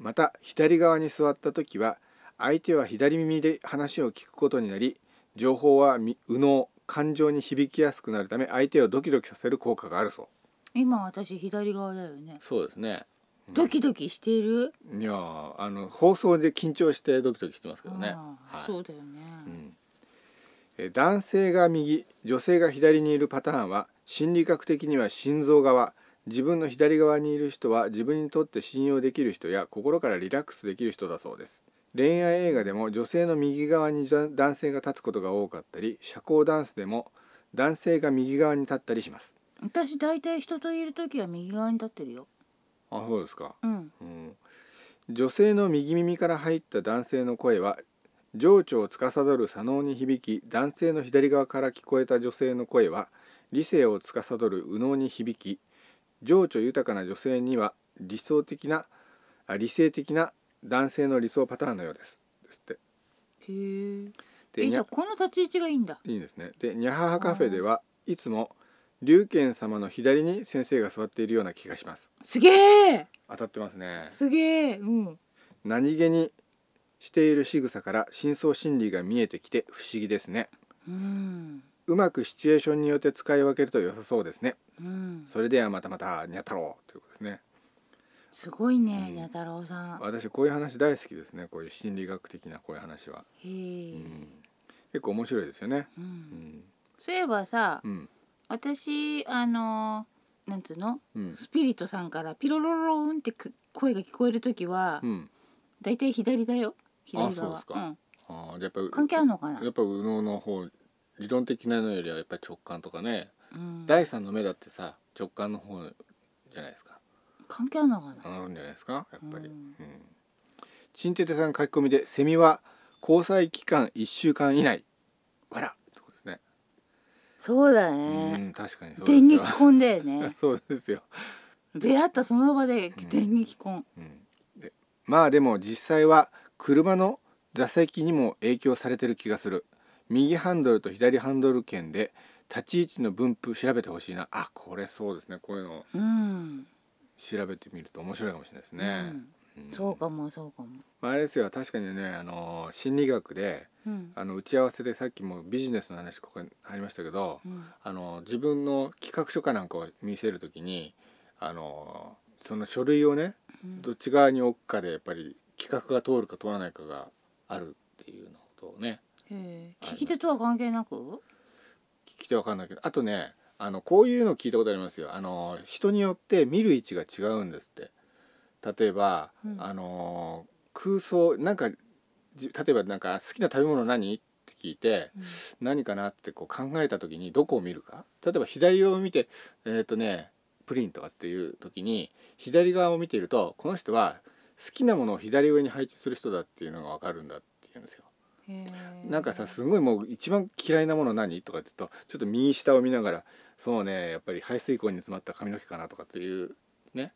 うまた左側に座った時は相手は左耳で話を聞くことになり情報は右脳感情に響きやすくなるため相手をドキドキさせる効果があるそう今私左側だよねそうですねドキドキしている、いやあの放送で緊張してドキドキしてますけどね、はい、そうだよね、うん、男性が右女性が左にいるパターンは心理学的には心臓側自分の左側にいる人は自分にとって信用できる人や心からリラックスできる人だそうです恋愛映画でも女性の右側に男性が立つことが多かったり社交ダンスでも男性が右側に立ったりします私大体人といる時は右側に立ってるよあそうですか、うんうん、女性の右耳から入った男性の声は情緒を司る左脳に響き男性の左側から聞こえた女性の声は理性を司る右脳に響き情緒豊かな女性には理想的なあ理性的な男性の理想パターンのようですですってへえじゃあこの立ち位置がいいんだいいですねでニャハハカフェではいつも龍賢様の左に先生が座っているような気がしますすげえ当たってますねすげえうん何気にしている仕草から深層心理が見えてきて不思議ですねうんうまくシチュエーションによって使い分けると良さそうですね、うん、それではまたまたにゃ太郎ということですねすごいね、うん、にゃ太郎さん私こういう話大好きですねこういう心理学的なこういう話はへえ、うん、結構面白いですよね、うん、そういえばさ、うん、私あのなんつうの、んスピリットさんからピロロローンってく声が聞こえる時は、うんだいたい左だよ左側あそうですかん、あやっぱ関係あるのかなやっぱ右脳の方理論的なのよりはやっぱり直感とかね、うん、第三の目だってさ直感の方じゃないですか関係あるのかなあるんじゃないですかやっぱり、ううんんチさん書き込みでセミは交際期間1週間以内わらそうだね、うん、確かに電撃婚だよね そうですよ出会ったその場で電撃婚、うんうん、まあでも実際は車の座席にも影響されてる気がする右ハンドルと左ハンドル圏で立ち位置の分布調べてほしいなあこれそうですねこういうのを調べてみると面白いかもしれないですね、うんそうかもそうかもあれですよ確かにねあの心理学で、うん、あの打ち合わせでさっきもビジネスの話ここにありましたけど、うん、あの自分の企画書かなんかを見せるときにあのその書類をね、うん、どっち側に置くかでやっぱり企画が通るか通らないかがあるっていうのとをね聞き手とは関係なく聞き手分かんないけどあとねあのこういうの聞いたことありますよあの人によって見る位置が違うんですって例えば、うん、あの空想なんか例えばなんか好きな食べ物何って聞いて、うん、何かなってこう考えた時にどこを見るか例えば左を見てえっ、ー、とねプリンとかっていう時に左側を見ているとこの人は好きなものを左上に配置する人だっていうのが分かるんだっていうんですよ。なんかさすごいもう一番嫌いなもの何とかって言うとちょっと右下を見ながらそうねやっぱり排水溝に詰まった髪の毛かなとかっていうね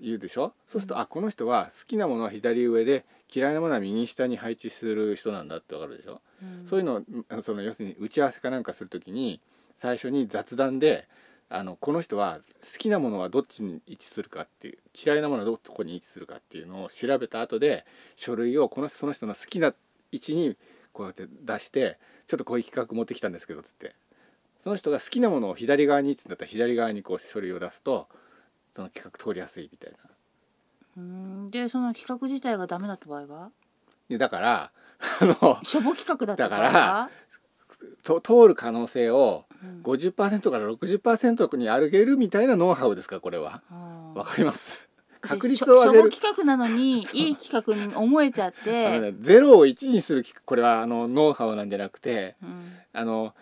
言うでしょ、うん、そうすると、あこの人は好きなものは左上で嫌いなものは右下に配置する人なんだってわかるでしょ、うん、そういうのその要するに打ち合わせかなんかする時に最初に雑談であのこの人は好きなものはどっちに位置するかっていう嫌いなものはどこに位置するかっていうのを調べた後で書類をこのその人の好きな位置にこうやって出してちょっとこういう企画持ってきたんですけどっつってその人が好きなものを左側に位つだったら左側にこう書類を出すとその企画通りやすいみたいな。うんでその企画自体がダメだった場合はだからあの初歩企画だった場合はからと通る可能性を50%から60%に上げるみたいなノウハウですかこれは。わ、かります確率を上げる企画なのに いい企画に思えちゃって、ゼロを1にするこれはあのノウハウなんじゃなくて、うん、あの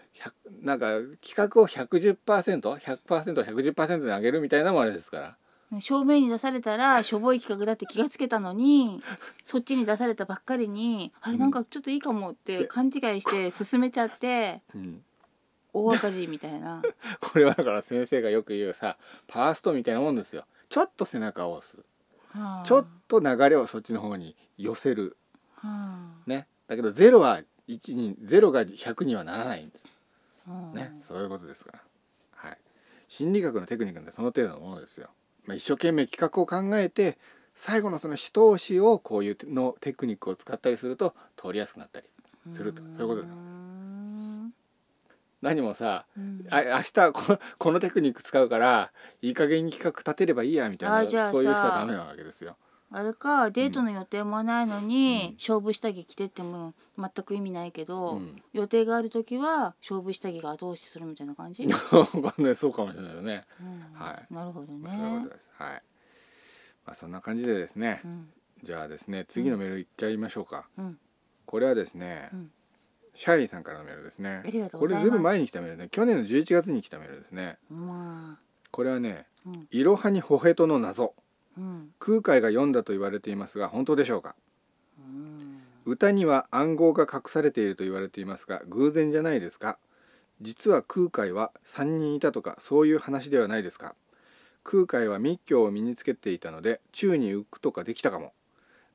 なんか企画を 110%100%110% に上げるみたいなもれですから。正面に出されたらしょぼい企画だって気がつけたのに そっちに出されたばっかりにあれなんかちょっといいかもって勘違いして進めちゃって、うん、大赤字みたいな これはだから先生がよく言うさパーストみたいなもんですよちょっと背中を押す、はあ、ちょっと流れをそっちの方に寄せる、はあ、ね、だけどゼロは1にゼロが100にはならないんです、はあ、ね、そういうことですから、はい、心理学のテクニックなんてその程度のものですよ。まあ、一生懸命企画を考えて最後のその一押しをこういうのテクニックを使ったりすると通りやすくなったりするとそういうことです。何もさ、うん、あ明日こ このテクニック使うからいい加減に企画立てればいいやみたいなそういう人はダメなわけですよ。あれかデートの予定もないのに、うん、勝負下着着てっても全く意味ないけど、うん、予定がある時は勝負下着が後押しするみたいな感じね、そうかもしれないよね、はい、なるほどね、まあ、そはい、まあ、そんな感じでですね、じゃあですね次のメールいっちゃいましょうか、これはですね、うんシャーリーさんからのメールですねありがとうこごれざいずいぶん前に来たメールね去年の11月に来たメールですねまこれはねいろはにほへとの謎うん」空海が読んだと言われていますが本当でしょうかうん歌には暗号が隠されていると言われていますが偶然じゃないですか実は空海は3人いたとかそういう話ではないですか空海は密教を身につけていたので宙に浮くとかできたかも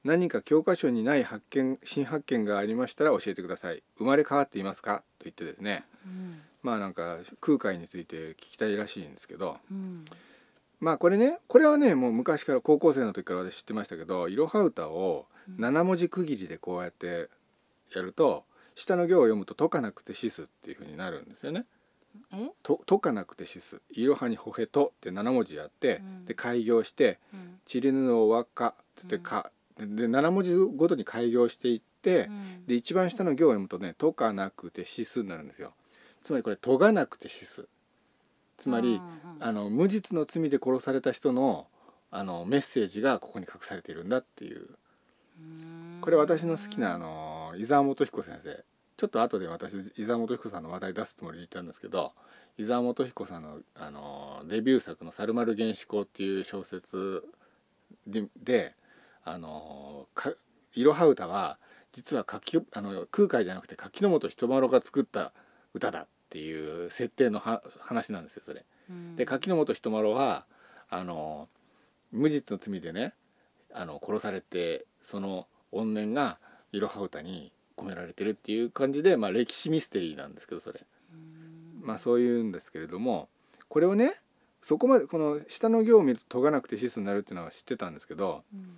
何か教科書にない発見新発見がありましたら教えてください生まれ変わっていますかと言ってですね、うん、まあなんか空海について聞きたいらしいんですけど、うん、まあこれねこれはねもう昔から高校生の時から私知ってましたけど「いろは歌」を7文字区切りでこうやってやると、下の行を読むと「解かなくて死す」っていうふうになるんですよね。と解かなくて死す「いろはにほへと」って7文字やって、うん、で開業して「ちりぬのわか」って言って「か」で7文字ごとに改行していって、うん、で一番下の行を読むとね「とかなくて指数」になるんですよ。つまりこれ「とがなくて指数」つまり、あの無実の罪で殺された人のあのメッセージがここに隠されているんだっていうこれ私の好きなあの伊沢元彦先生ちょっと後で私伊沢元彦さんの話題出すつもりで言ったんですけど伊沢元彦さんのあのデビュー作の「猿丸原始光」っていう小説であのいろは歌は実は柿あの空海じゃなくて柿本人丸が作った歌だっていう設定の話なんですよそれ。うん、で柿本人丸はあの無実の罪でねあの殺されてその怨念がいろは歌に込められてるっていう感じで、まあ、歴史ミステリーなんですけどそれ。まあそういうんですけれどもこれをねそこまでこの下の行を見ると「研がなくてすになる」っていうのは知ってたんですけど、うん、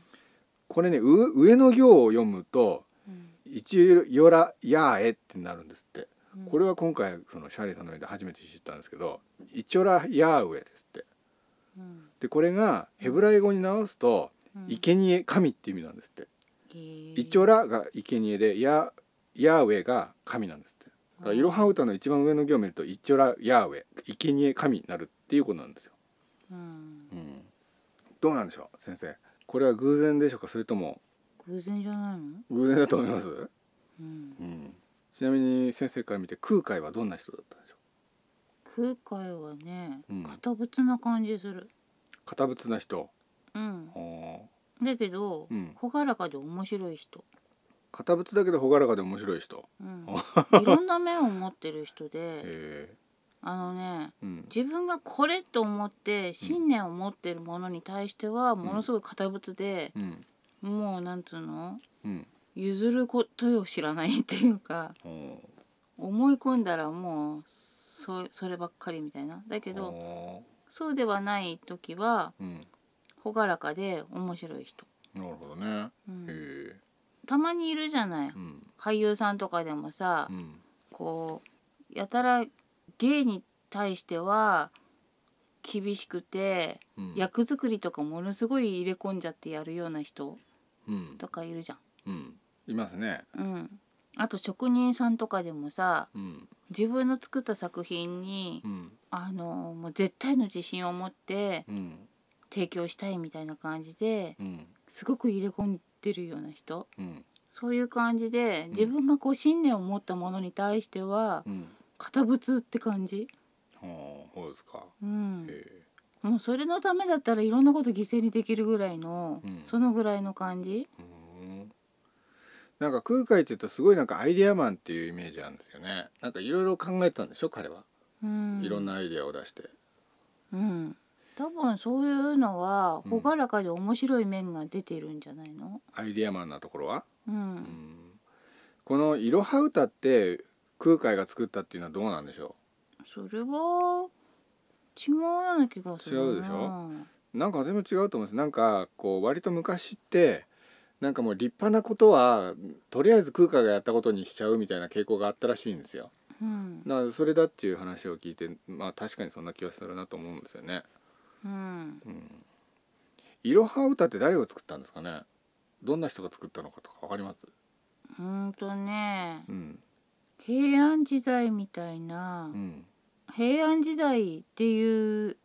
これね上の行を読むと「一よらやえ」ってなるんですって、うん、これは今回そのシャーリーさんの上で初めて知ったんですけど「一よらやうえ」ですって。うん、でこれがヘブライ語に直すと「生贄神」っていう意味なんですって。一ん、ら」が生贄でや」ヤーウェが神なんですって。だからイロハ歌の一番上の行を見ると「イチョラヤーウェ」「生贄神」になるっていうことなんですよ。うん、うん、どうなんでしょう先生。これは偶然でしょうかそれとも偶然じゃないの偶然だと思います、うん、うん、ちなみに先生から見て空海はどんな人だったでしょう空海はね、うん、堅物な感じする堅物な人うんだけど、朗、うん、らかで面白い人堅物だけど朗らかで面白い人、うん、いろんな面を持ってる人でえあのね、うん、自分がこれと思って信念を持ってるものに対してはものすごい堅物で、うん、もうなんつうの、うん、譲ることを知らないっていうか思い込んだらもうそそればっかりみたいなだけどそうではない時は、朗らかで面白い人。なるほどね、たまにいるじゃない、俳優さんとかでもさ、こうやたら芸に対しては厳しくて、うん、役作りとかものすごい入れ込んじゃってやるような人とかいるじゃん。うん、いますね、うん、あと職人さんとかでもさ、自分の作った作品に、あのもう絶対の自信を持って、提供したいみたいな感じで、すごく入れ込んでるような人、そういう感じで自分がこう信念を持ったものに対しては、堅物って感じああそうですか、うん、もうそれのためだったらいろんなこと犠牲にできるぐらいの、うん、そのぐらいの感じ、うんなんか空海っていうとすごいなんかアイデアマンっていうイメージあるんですよねなんかいろいろ考えたんでしょ彼は、うん、いろんなアイデアを出してうん多分そういうのは朗らかで面白い面が出てるんじゃないの、うん、アイデアマンなところは、うん、うん、この「いろは歌」って空海が作ったっていうのはどうなんでしょうそれは違うような気がする違うでしょなんか全部違うと思いますなんかこう割と昔ってなんかもう立派なことはとりあえず空海がやったことにしちゃうみたいな傾向があったらしいんですよ、うん、だからそれだっていう話を聞いてまあ確かにそんな気がするなと思うんですよねうん、うん、イロハ歌って誰が作ったんですかねどんな人が作ったのかとかわかりますうんとね、うん、平安時代みたいな、うん、平安時代っていう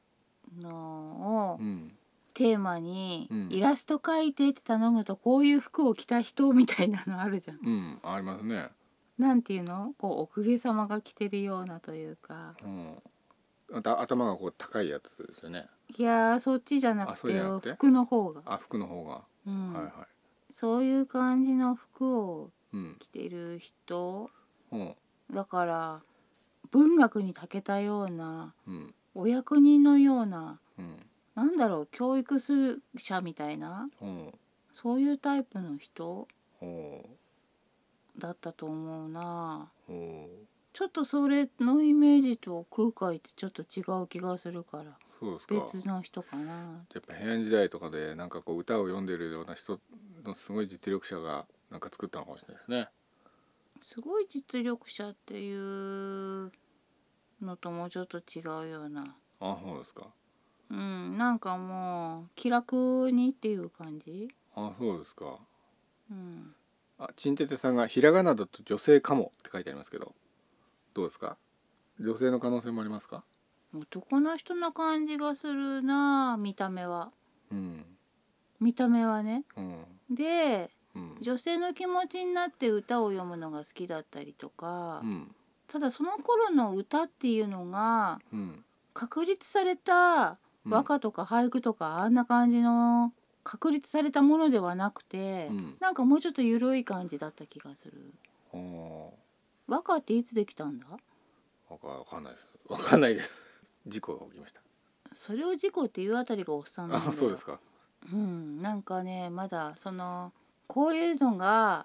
のを、うんテーマにイラスト描いてって頼むとこういう服を着た人みたいなのあるじゃん。うん、ありますね。なんていうのこうお公家様が着てるようなというか。うん、頭がこう高いやつですよね。いやそっちじゃなくて服の方が。あ服の方が、うん、はいはい。そういう感じの服を着てる人だから文学に長けたような、うん、お役人のような、うん、なんだろう教育する者みたいな、うん、そういうタイプの人だったと思うな。ちょっとそれのイメージと空海ってちょっと違う気がするから別の人かなやっぱ平安時代とかでなんかこう歌を読んでるような人のすごい実力者がなんか作ったのかもしれないですねすごい実力者っていうのともうちょっと違うようなあそうですかうんなんかもう気楽にっていう感じあそうですかうんあちんててさんがひらがなだと女性かもって書いてありますけどどうですか女性の可能性もありますか男の人な感じがするな見た目は、うん、見た目はね、うん、で女性の気持ちになって歌を読むのが好きだったりとか、うん、ただその頃の歌っていうのが、うん、確立された和歌とか俳句とかあんな感じの確立されたものではなくて、うん、なんかもうちょっと緩い感じだった気がする。和歌っていつできたんだわかんないですわかんないです事故が起きましたそれを事故っていうあたりがおっさんなんだそうですかうんなんかねまだそのこういうのが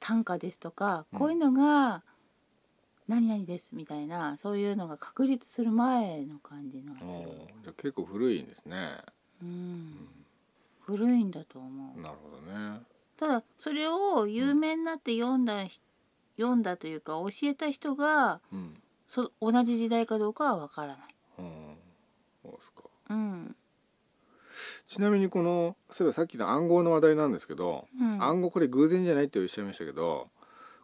短歌ですとか、こういうのが何々ですみたいなそういうのが確立する前の感じのじゃ結構古いんですね、うん、古いんだと思うなるほどねただそれを有名になって読んだ、うん、読んだというか教えた人が、うん、そ同じ時代かどうかはわからない、うん、そうですかうんちなみにこのそういえばさっきの暗号の話題なんですけど、うん、暗号これ偶然じゃないっておっしゃいましたけど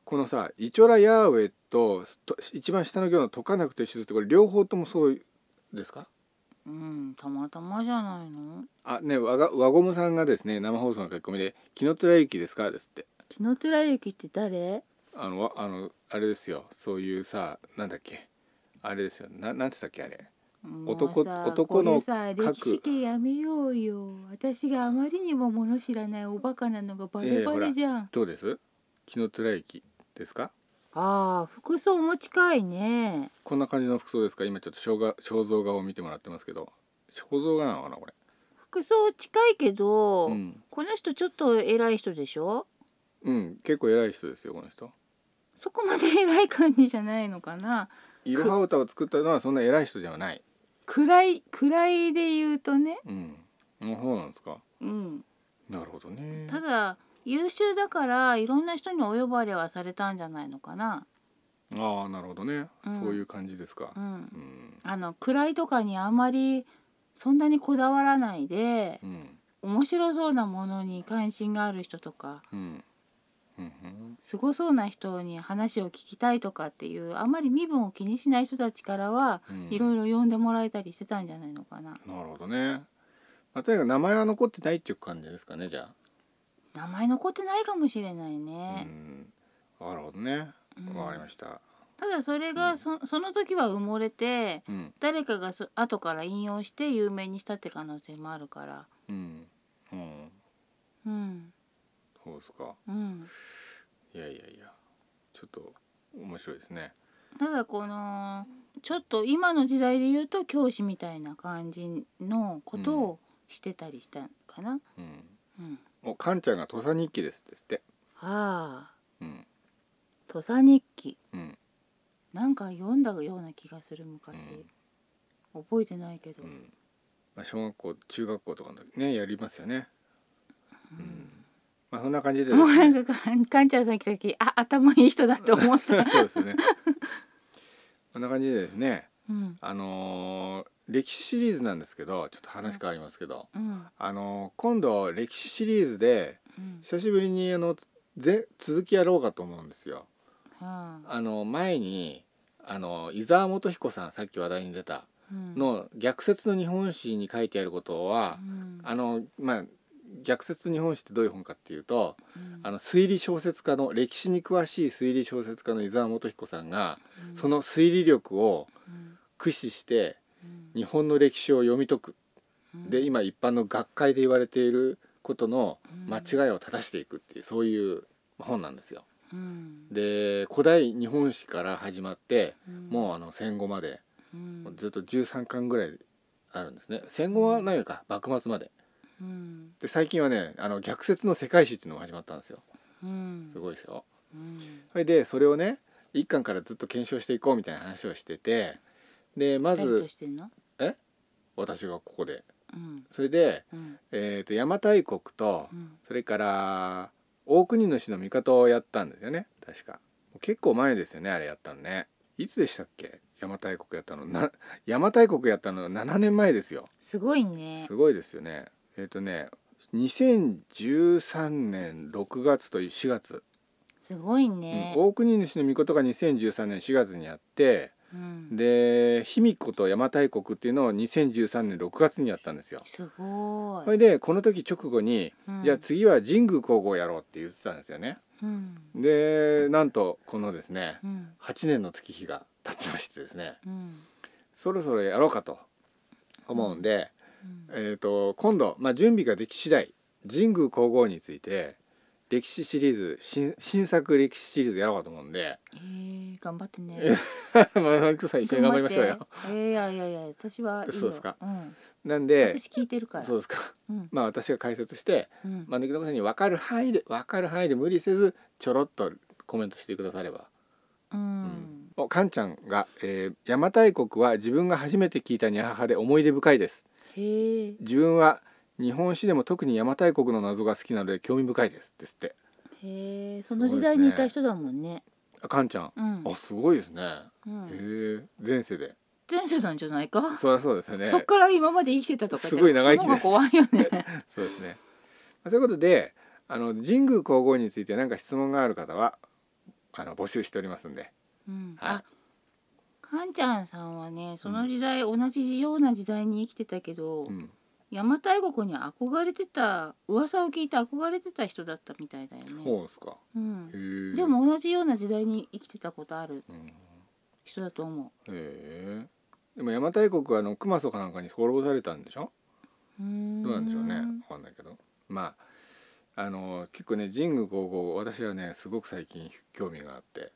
このさ「イチョラヤーウェと」と一番下の行の「解かなくて手術」ってこれ両方ともそうですかうんたまたまじゃないのあねわが輪ゴムさんがですね生放送の書き込みで「紀貫之ですか?」ですって紀貫之って誰あのあのあれですよそういうさなんだっけあれですよななんつったっけあれ男男のさ歴史系やめようよ私があまりにも物知らないおバカなのがバレバレじゃん、えー、どうです木の貫之ですかああ服装も近いねこんな感じの服装ですか今ちょっと肖が肖像画を見てもらってますけど肖像画なのかなこれ服装近いけど、うん、この人ちょっと偉い人でしょうん結構偉い人ですよこの人そこまで偉い感じじゃないのかないろは歌を作ったのはそんな偉い人ではない暗い暗いで言うとね、うん、そうなんですか、うん、なるほどねただ優秀だからいろんな人にお呼ばれはされたんじゃないのかなああなるほどね、うん、そういう感じですか、うん、うん、あの暗いとかにあまりそんなにこだわらないで、うん、面白そうなものに関心がある人とか、うん、すごそうな人に話を聞きたいとかっていうあんまり身分を気にしない人たちからはいろいろ呼んでもらえたりしてたんじゃないのかな。なるほどね。まあ、とにかく名前は残ってないっていう感じですかねじゃあ。名前残ってないかもしれないね。うん、なるほどね。わかりました。ただそれがそうん、その時は埋もれて、うん、誰かがそ後から引用して有名にしたって可能性もあるから、うん、うですか、うん、いやいやいやちょっと面白いですねただこのちょっと今の時代で言うと教師みたいな感じのことをしてたりしたかな、うん、ん、もうちゃんが土佐日記ですですってああ、うん、土佐日記、うん、なんか読んだような気がする昔、うん、覚えてないけど、うん、まあ、小学校中学校とかの時ねやりますよねうんまあそんな感じで、ね、もうなんかカンちゃんさっきさっきあ頭いい人だって思った そうですねこんな感じでですね、うん、あのー、歴史シリーズなんですけどちょっと話変わりますけど、うん、あのー、今度歴史シリーズで久しぶりにあのぜ続きやろうかと思うんですよ。うん、あの前にあの伊沢元彦さんさっき話題に出たの、逆説の日本史に書いてあることは、あのまあ逆説日本史ってどういう本かっていうと、うん、あの推理小説家の歴史に詳しい推理小説家の伊沢元彦さんが、うん、その推理力を駆使して日本の歴史を読み解く、うん、で今一般の学会で言われていることの間違いを正していくっていうそういう本なんですよ。で古代日本史から始まって、もうあの戦後まで、ずっと13巻ぐらいあるんですね戦後は何か幕末まで。で最近はねあの逆説の世界史っていうのも始まったんですよ、うん、すごいですよ。うん、それでそれをね一巻からずっと検証していこうみたいな話をしててでまずえ私がここで、うん、それで、うん、えーと、と邪馬台国と、うん、それから大国主の味方をやったんですよね確か結構前ですよねあれやったのねいつでしたっけ邪馬台国やったのな邪馬台国やったの7年前ですよすごいねすごいですよねえっ、ー、とね2013年6月と4月すごいね、大国主の御事が2013年4月にあって、うん、で卑弥呼と邪馬台国っていうのを2013年6月にやったんですよ。すごいそれでこの時直後に、うん、じゃあ次は神宮皇后やろうって言ってたんですよね。うん、でなんとこのですね、うん、8年の月日が経ちましてですね、そろそろやろうかと思うんで、えーと、今度、まあ、準備ができ次第神宮皇后について歴史シリーズ新新作歴史シリーズやろうかと思うんで、えー、頑張ってねマさ ん一緒に頑張りましょうよ、えー、いやいやいや私はいそうですか、うん、なんで私聞いてるからそうですか、うん、まあ私が解説して、うん、まあ、抜けたさんに分かる範囲で分かる範囲で無理せずちょろっとコメントしてくださればうん、うん、おかんちゃんが、えー「邪馬台国は自分が初めて聞いたにゃはで思い出深いです」自分は日本史でも特に邪馬台国の謎が好きなので興味深いですですってへえその時代にいた人だもんねあかんちゃん、うん、あすごいですね、うん、へえ前世で前世なんじゃないかそりゃそうですよねそっから今まで生きてたとかすごい長生きです怖いよね そうですねそういうことであの神宮皇后について何か質問がある方はあの募集しておりますんで、うん、はい、あかんちゃんさんはねその時代、同じような時代に生きてたけど、うん、邪馬台国に憧れてた噂を聞いて憧れてた人だったみたいだよね。そうですか、うん、でも同じような時代に生きてたことある人だと思う。うん、へでも邪馬台国はあの熊祖かなんかに滅ぼされたんでしょうんどうなんでしょうね分かんないけど。まああの結構ね神宮皇后私はねすごく最近興味があって。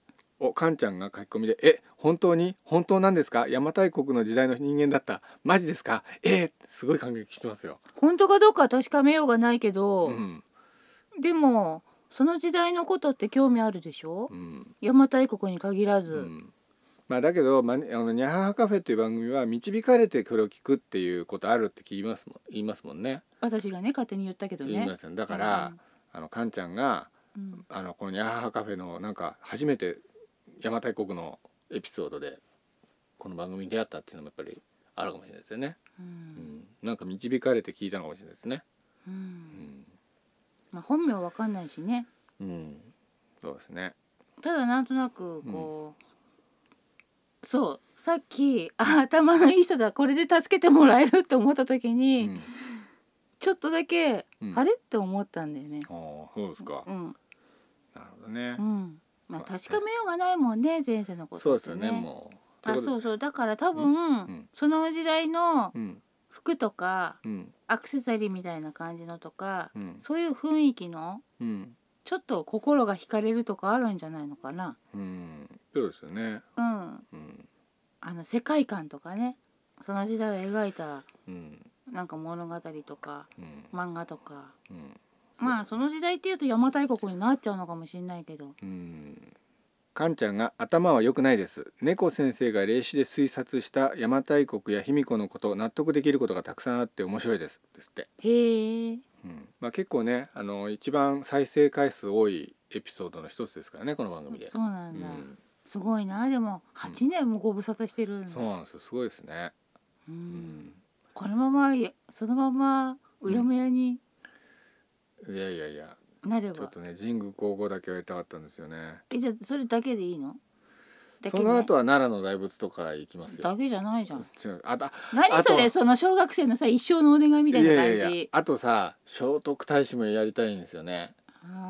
をカンちゃんが書き込みで「え本当に本当なんですか邪馬台国の時代の人間だったマジですかえー、すごい感激してますよ。本当かどうか確かめようがないけど、うん、でもその時代のことって興味あるでしょ、うん、邪馬台国に限らず。うんまあ、だけど、まあ、あのニャハハカフェという番組は導かれてこれを聞くっていうことあるって聞きますもん言いますもんね。私がね勝手に言ったけどね。だから、うん、あのカンちゃんが、うん、あのこのニャハハカフェのなんか初めて邪馬台国のエピソードでこの番組に出会ったっていうのもやっぱりあるかもしれないですよね、うん、うん、なんか導かれて聞いたのかもしれないですね、うん、うん、まあ、本名わかんないしねうんそうですねただなんとなくこう、うん、そうさっきあ頭のいい人だこれで助けてもらえるって思った時に、ちょっとだけ、あれって思ったんだよねああそうですか、うん、なるほどね、うんまあ確かめようがないもんね前世のこと、ね、そうですよねもうあそうそうだから多分、うんうん、その時代の服とか、うん、アクセサリーみたいな感じのとか、そういう雰囲気の、ちょっと心が惹かれるとかあるんじゃないのかな。うん、そうですよね、うん、あの世界観とかねその時代を描いた、なんか物語とか、漫画とか、まあその時代っていうと邪馬台国になっちゃうのかもしれないけどうんカンちゃんが頭は良くないです猫先生が霊視で推察した邪馬台国や卑弥呼のこと納得できることがたくさんあって面白いですですってへえ、うんまあ、結構ねあの一番再生回数多いエピソードの一つですからねこの番組でそうなんだ、うん、すごいなでも8年もご無沙汰してる、うん、そうなんですよすごいですねうん、このままそのままうやむやにいやいやいやなればちょっとね神宮皇后だけはやりたかったんですよねえじゃあそれだけでいいのその後は奈良の大仏とか行きますよだけじゃないじゃんあう何それその小学生のさ一生のお願いみたいな感じいやいやあとさ聖徳太子もやりたいんですよね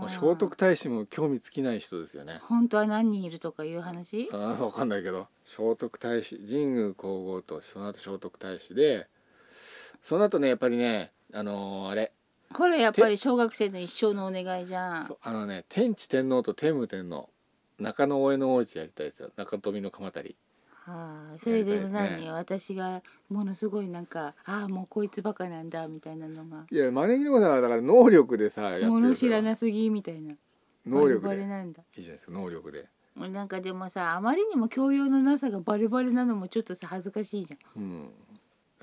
聖徳太子も興味尽きない人ですよね本当は何人いるとかいう話あわかんないけど聖徳太子神宮皇后とその後聖徳太子でその後ねやっぱりねあのー、あれこれやっぱり小学生の一生のお願いじゃんあのね天智天皇と天武天皇中野大江の王子やりたいですよ中富の鎌足はあ、それでも何、ね、私がものすごいなんかああもうこいつバカなんだみたいなのがいや招き猫さんはだから能力でさ物知らなすぎみたいな能力でいいじゃないですか能力でなんかでもさあまりにも教養のなさがバレバレなのもちょっとさ恥ずかしいじゃん、うん、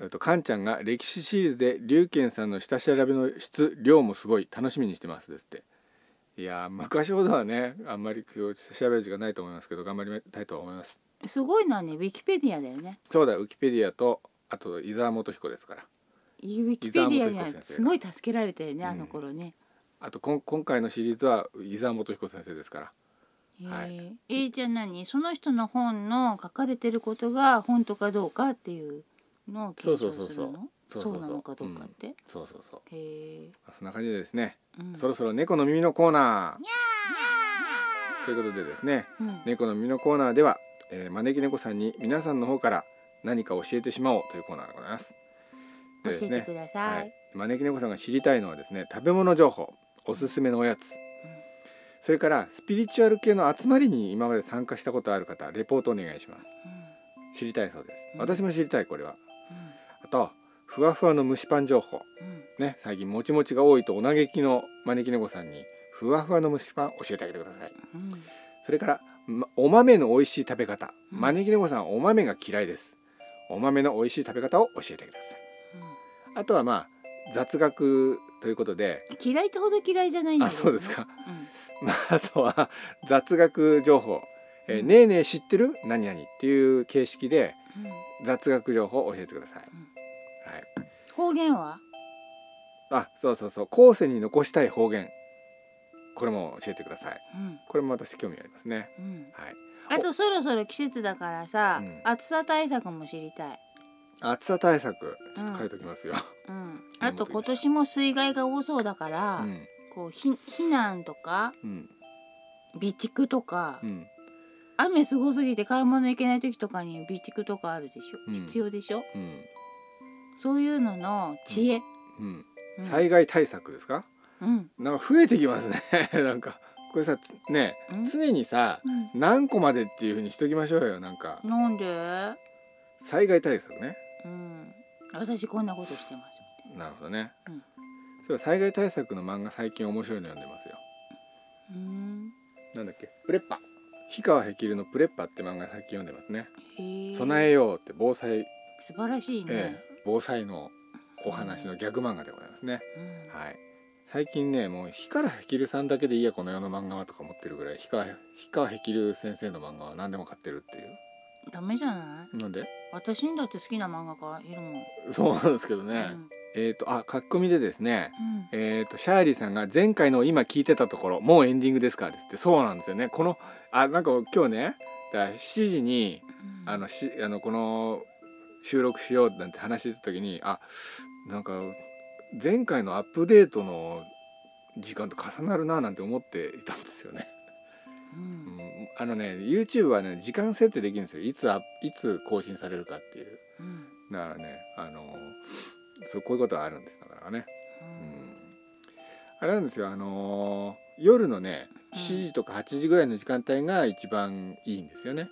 えっと、かんちゃんが歴史シリーズで龍拳さんの下調べの質量もすごい楽しみにしてますですっていや昔ほどはねあんまり調べる時間ないと思いますけど頑張りたいと思いますすごいのはねウィキペディアだよねそうだウィキペディアとあと伊沢元彦ですからウィキペディアにはすごい助けられてね、あの頃ねあとこん今回のシリーズは伊沢元彦先生ですからはい、えー、じゃあ何その人の本の書かれてることが本とかどうかっていうの検証するのそうそうそうそうそうなのかどうかって、うん、そうそうそうへえそんな感じでですね、うん、そろそろ猫の耳のコーナーということでですね、うん、猫の耳のコーナーでは、えー、招き猫さんに皆さんの方から何か教えてしまおうというコーナーでございます教えてください、はい、招き猫さんが知りたいのはですね食べ物情報おすすめのおやつ、それからスピリチュアル系の集まりに今まで参加したことある方レポートお願いします、知りたいそうです私も知りたいこれはとふわふわの蒸しパン情報、うん、ね最近もちもちが多いとお嘆きの招き猫さんにふわふわの蒸しパン教えてあげてください、うん、それから、ま、お豆の美味しい食べ方招き猫さんお豆が嫌いですお豆の美味しい食べ方を教えてください、うん、あとはまあ雑学ということで嫌いってほど嫌いじゃないんだ、ね、そうですか、まあ、あとは雑学情報えー、ねえねえ知ってる何々っていう形式で雑学情報を教えてください、方言はあそうそうそう後世に残したい方言これも教えてください、うん、これも私興味ありますね、うん、はいあとそろそろ季節だからさ、うん、暑さ対策も知りたい暑さ対策ちょっと書いときますよ、うん あと今年も水害が多そうだから、うん、こうひ避難とか、うん、備蓄とか、雨すごすぎて買い物行けない時とかに備蓄とかあるでしょ、必要でしょ、うんそういうのの知恵、うん、うん、災害対策ですか、うん、なんか増えてきますね なんかこれさね、常にさ、うん、何個までっていうふうにしときましょうよなんかなんで災害対策ね、うん、私こんなことしてますなるほどね、うん、そう災害対策の漫画最近面白いの読んでますようんなんだっけプレッパ氷川へきのプレッパって漫画最近読んでますね備えようって防災素晴らしいね、ええ防災のお話のギャグ漫画でございますね、うん、はい最近ねもう氷川ひきるさんだけでいいやこの世の漫画はとか持ってるぐらい氷川へきる先生の漫画は何でも買ってるっていうダメじゃないなんで私にだって好きな漫画家いるもんそうなんですけどね、うん、えっ、ー、とあ書き込みでですね、うん、えっ、ー、とシャーリーさんが前回の今聞いてたところもうエンディングですかですってそうなんですよねこのあなんか今日ねだ7時に、うん、あのしあのこの収録しようなんて話してた時にあなんか前回のアップデートの時間と重なるななんて思っていたんですよね。うん、あのね YouTube はね時間設定できるんですよいつあいつ更新されるかっていう、うん、だからねあのそうこういうことはあるんですだからね、うん、あれなんですよあの夜のね7時とか8時ぐらいの時間帯が一番いいんですよね、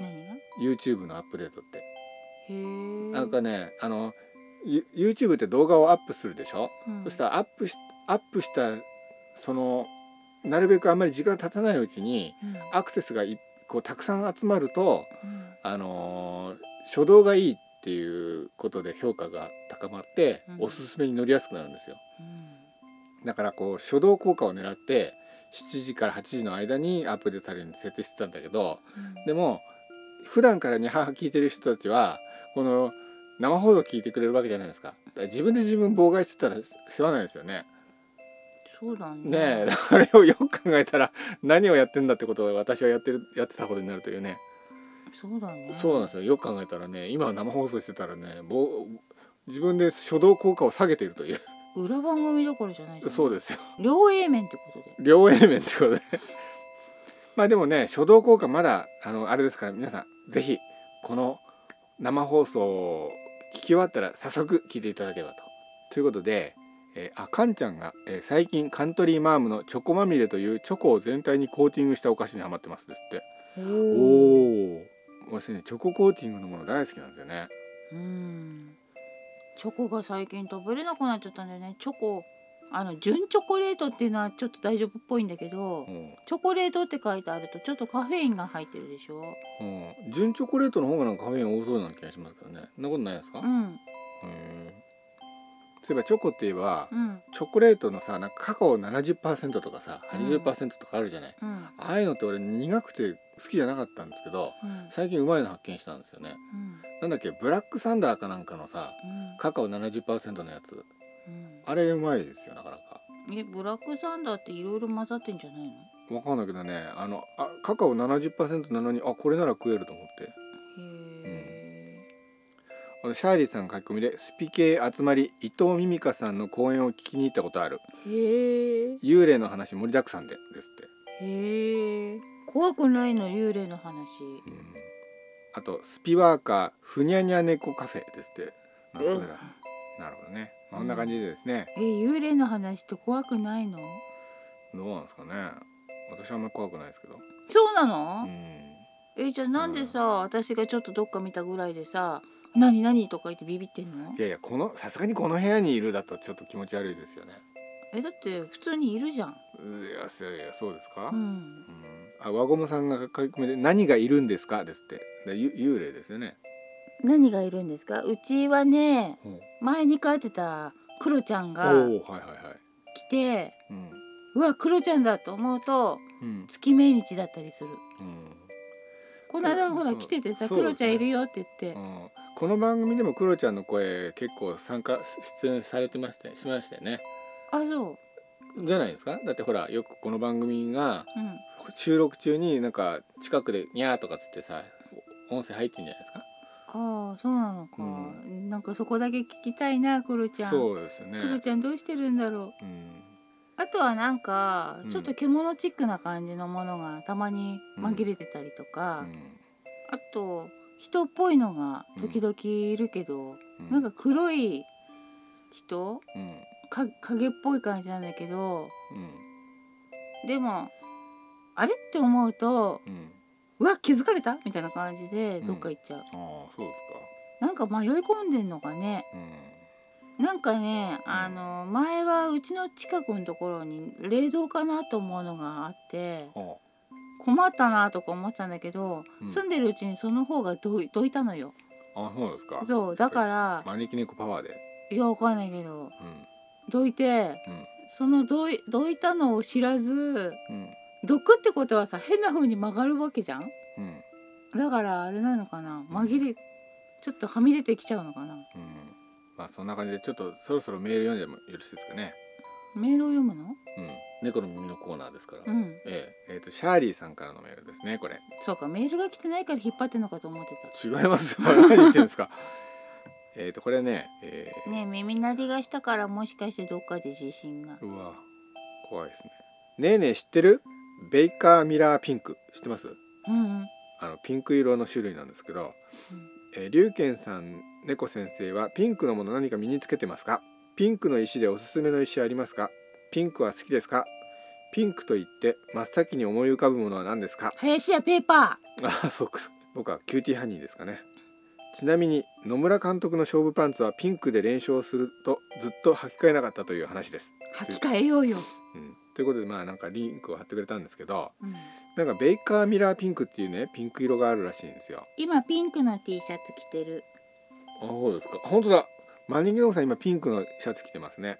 何が YouTube のアップデートってなんかねあの YouTube って動画をアップするでしょ、うん、そしたらアップしアップしたそのなるべくあんまり時間経たないうちに、うん、アクセスがこうたくさん集まると、うん、あの初動がいいっていうことで評価が高まって、おすすめに乗りやすくなるんですよ。だからこう初動効果を狙って7時から8時の間にアップデートされるように設定してたんだけど、でも普段からに母聞いてる人たちはこの生放送聞いてくれるわけじゃないですか自分で自分妨害してたら世話ないですよねそうだねねあれをよく考えたら何をやってんだってことを私はやってるやってたことになるというねそうだねそうなんですよよく考えたらね今生放送してたらね自分で初動効果を下げているという裏番組どころじゃないそうですよ両 A 面ってことで両 A 面ってことでまあでもね初動効果まだあのあれですから皆さんぜひこの「生放送聞き終わったら早速聞いていただければと。ということで、えー、あかんちゃんが、えー、最近カントリーマームのチョコまみれというチョコを全体にコーティングしたお菓子にハマってますですっておお私ねチョココーティングのもの大好きなんですよねうんチョコが最近食べれなくなっちゃったんだよねチョコあの純チョコレートっていうのはちょっと大丈夫っぽいんだけど、うん、チョコレートって書いてあるとちょっとカフェインが入ってるでしょ、うん、純チョコレートの方がなんかカフェイン多そうな気がしますけどねそんなことないですか、うん、そういえばチョコって言えば、うん、チョコレートのさなんかカカオ70%とかさ80%とかあるじゃない、うん、ああいうのって俺苦くて好きじゃなかったんですけど、うん、最近うまいの発見したんですよね、なんだっけブラックサンダーかなんかのさ、カカオ70%のやつ、うん、あれうまいですよなかなかえブラックサンダーっていろいろ混ざってんじゃないのわかんないけどねあのあカカオ七十パーセントなのにあこれなら食えると思ってへえ、うん、シャーリーさん書き込みでスピ系集まり伊藤美美香さんの講演を聞きに行ったことあるへえ。幽霊の話盛りだくさんでですってへえ怖くないの幽霊の話、うん、あとスピワーカーふにゃにゃ猫カフェですってなるほどねこんな感じでですね、え幽霊の話って怖くないのどうなんですかね私はあんまり怖くないですけどそうなの、えじゃあなんでさ、私がちょっとどっか見たぐらいでさ「何何?」とか言ってビビってんのいやいやこのさすがにこの部屋にいるだとちょっと気持ち悪いですよねえだって普通にいるじゃんいやいやそうですか、うんうん、あ輪ゴムさんが書き込みで「何がいるんですか?」ですってで幽霊ですよね何がいるんですかうちはね、うん前に帰ってたクロちゃんがはいはいはい。来てうわクロちゃんだと思うとうん月命日だったりするうんこの間ほら来ててさ、クロちゃんいるよって言って、うんこの番組でもクロちゃんの声結構参加出演されてましたよしましたよね。あそうじゃないですかだってほらよくこの番組がうん収録中になんか近くで「にゃー」とかっつってさ音声入ってんじゃないですかああそうなのか、うん、なんかそこだけ聞きたいなクロちゃんそうですねクロちゃんどうしてるんだろう、うん、あとはなんかちょっと獣チックな感じのものがたまに紛れてたりとか、うん、あと人っぽいのが時々いるけど、うん、なんか黒い人、か影っぽい感じなんだけど、でもあれって思うと、うんうわ気づかれたみたいな感じでどっか行っちゃう、ああそうですかなんか迷い込んでんのかね、なんかね、あの前はうちの近くのところに冷凍かなと思うのがあって、困ったなとか思ったんだけど、うん、住んでるうちにその方がどどいたのよ。あそうですかそうだから招き猫パワーでいやわかんないけど、うん、どいて、うん、そのどいどいたのを知らず、毒ってことはさ変な風に曲がるわけじゃん、うん、だからあれなのかな紛れ、うん、ちょっとはみ出てきちゃうのかな、うん、まあそんな感じでちょっとそろそろメール読んでもよろしいですかねメールを読むのうん猫の耳のコーナーですから、うん、えええーと、シャーリーさんからのメールですねこれそうかメールが来てないから引っ張ってんのかと思ってた違います 何言ってんですか えっとこれね、えー、ね耳鳴りがしたからもしかしてどっかで地震がうわ怖いですねねえねえ知ってるベイカーミラーピンク知ってます、うんうん、あのピンク色の種類なんですけど、うん、え龍賢さん猫先生はピンクのもの何か身につけてますかピンクの石でおすすめの石ありますかピンクは好きですかピンクと言って真っ先に思い浮かぶものは何ですか林家ペーパーあそうか僕はキューティーハニーですかねちなみに野村監督の勝負パンツはピンクで連勝するとずっと履き替えなかったという話です履き替えようよ、うん、ということでまあなんかリンクを貼ってくれたんですけど、うん、なんかベイカーミラーピンクっていうねピンク色があるらしいんですよ今ピンクの T シャツ着てるあそうですか本当だマネキンさん今ピンクのシャツ着てますね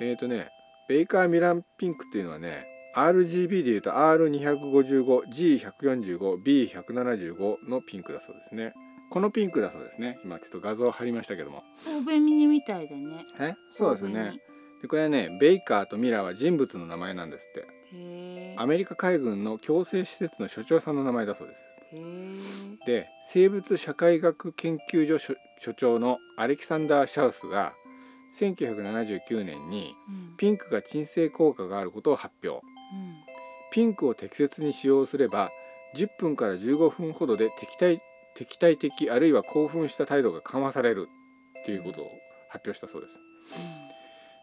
えっ、ー、とねベイカーミラーピンクっていうのはね RGB でいうと R255G145B175 のピンクだそうですねこのピンクだそうですね今ちょっと画像を貼りましたけども上にみたいでねえそうですねでこれはねベイカーとミラーは人物の名前なんですってアメリカ海軍の強制施設の所長さんの名前だそうですで生物社会学研究所所長のアレキサンダー・シャウスが1979年にピンクが鎮静効果があることを発表、うん、ピンクを適切に使用すれば10分から15分ほどで敵対敵対的あるいは興奮した態度が緩和されるっていうことを発表したそうです、うん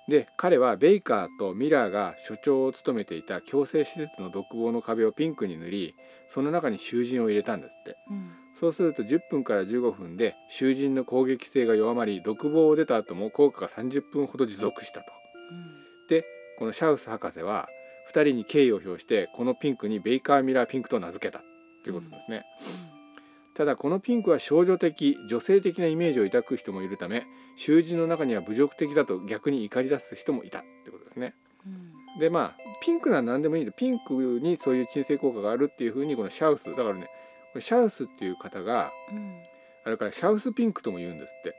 で彼はベイカーとミラーが所長を務めていた強制施設の独房の壁をピンクに塗りその中に囚人を入れたんですって、うん、そうすると10分から15分で囚人の攻撃性が弱まり独房を出た後も効果が30分ほど持続したと、うん、でこのシャウス博士は2人に敬意を表してこのピンクにベイカーミラーピンクと名付けたということですね、うん、ただこのピンクは少女的女性的なイメージを抱く人もいるため囚人の中には侮辱的だと逆に怒り出す人もいたってことですね。うん、でまあピンクなら何でもいいんでピンクにそういう鎮静効果があるっていうふうにこのシャウスだからねシャウスっていう方が、うん、あれからシャウスピンクとも言うんですって。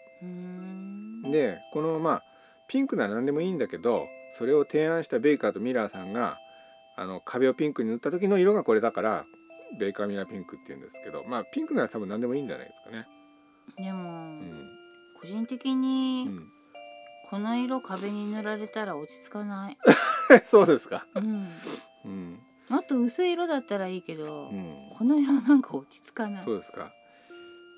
でこのまあピンクなら何でもいいんだけどそれを提案したベイカーとミラーさんがあの壁をピンクに塗った時の色がこれだからベイカーミラーピンクっていうんですけどまあピンクなら多分何でもいいんじゃないですかね。でも、うん個人的に、うん、この色壁に塗られたら落ち着かない そうですか、うん、うん、もっと薄い色だったらいいけど、うん、この色なんか落ち着かないそうですか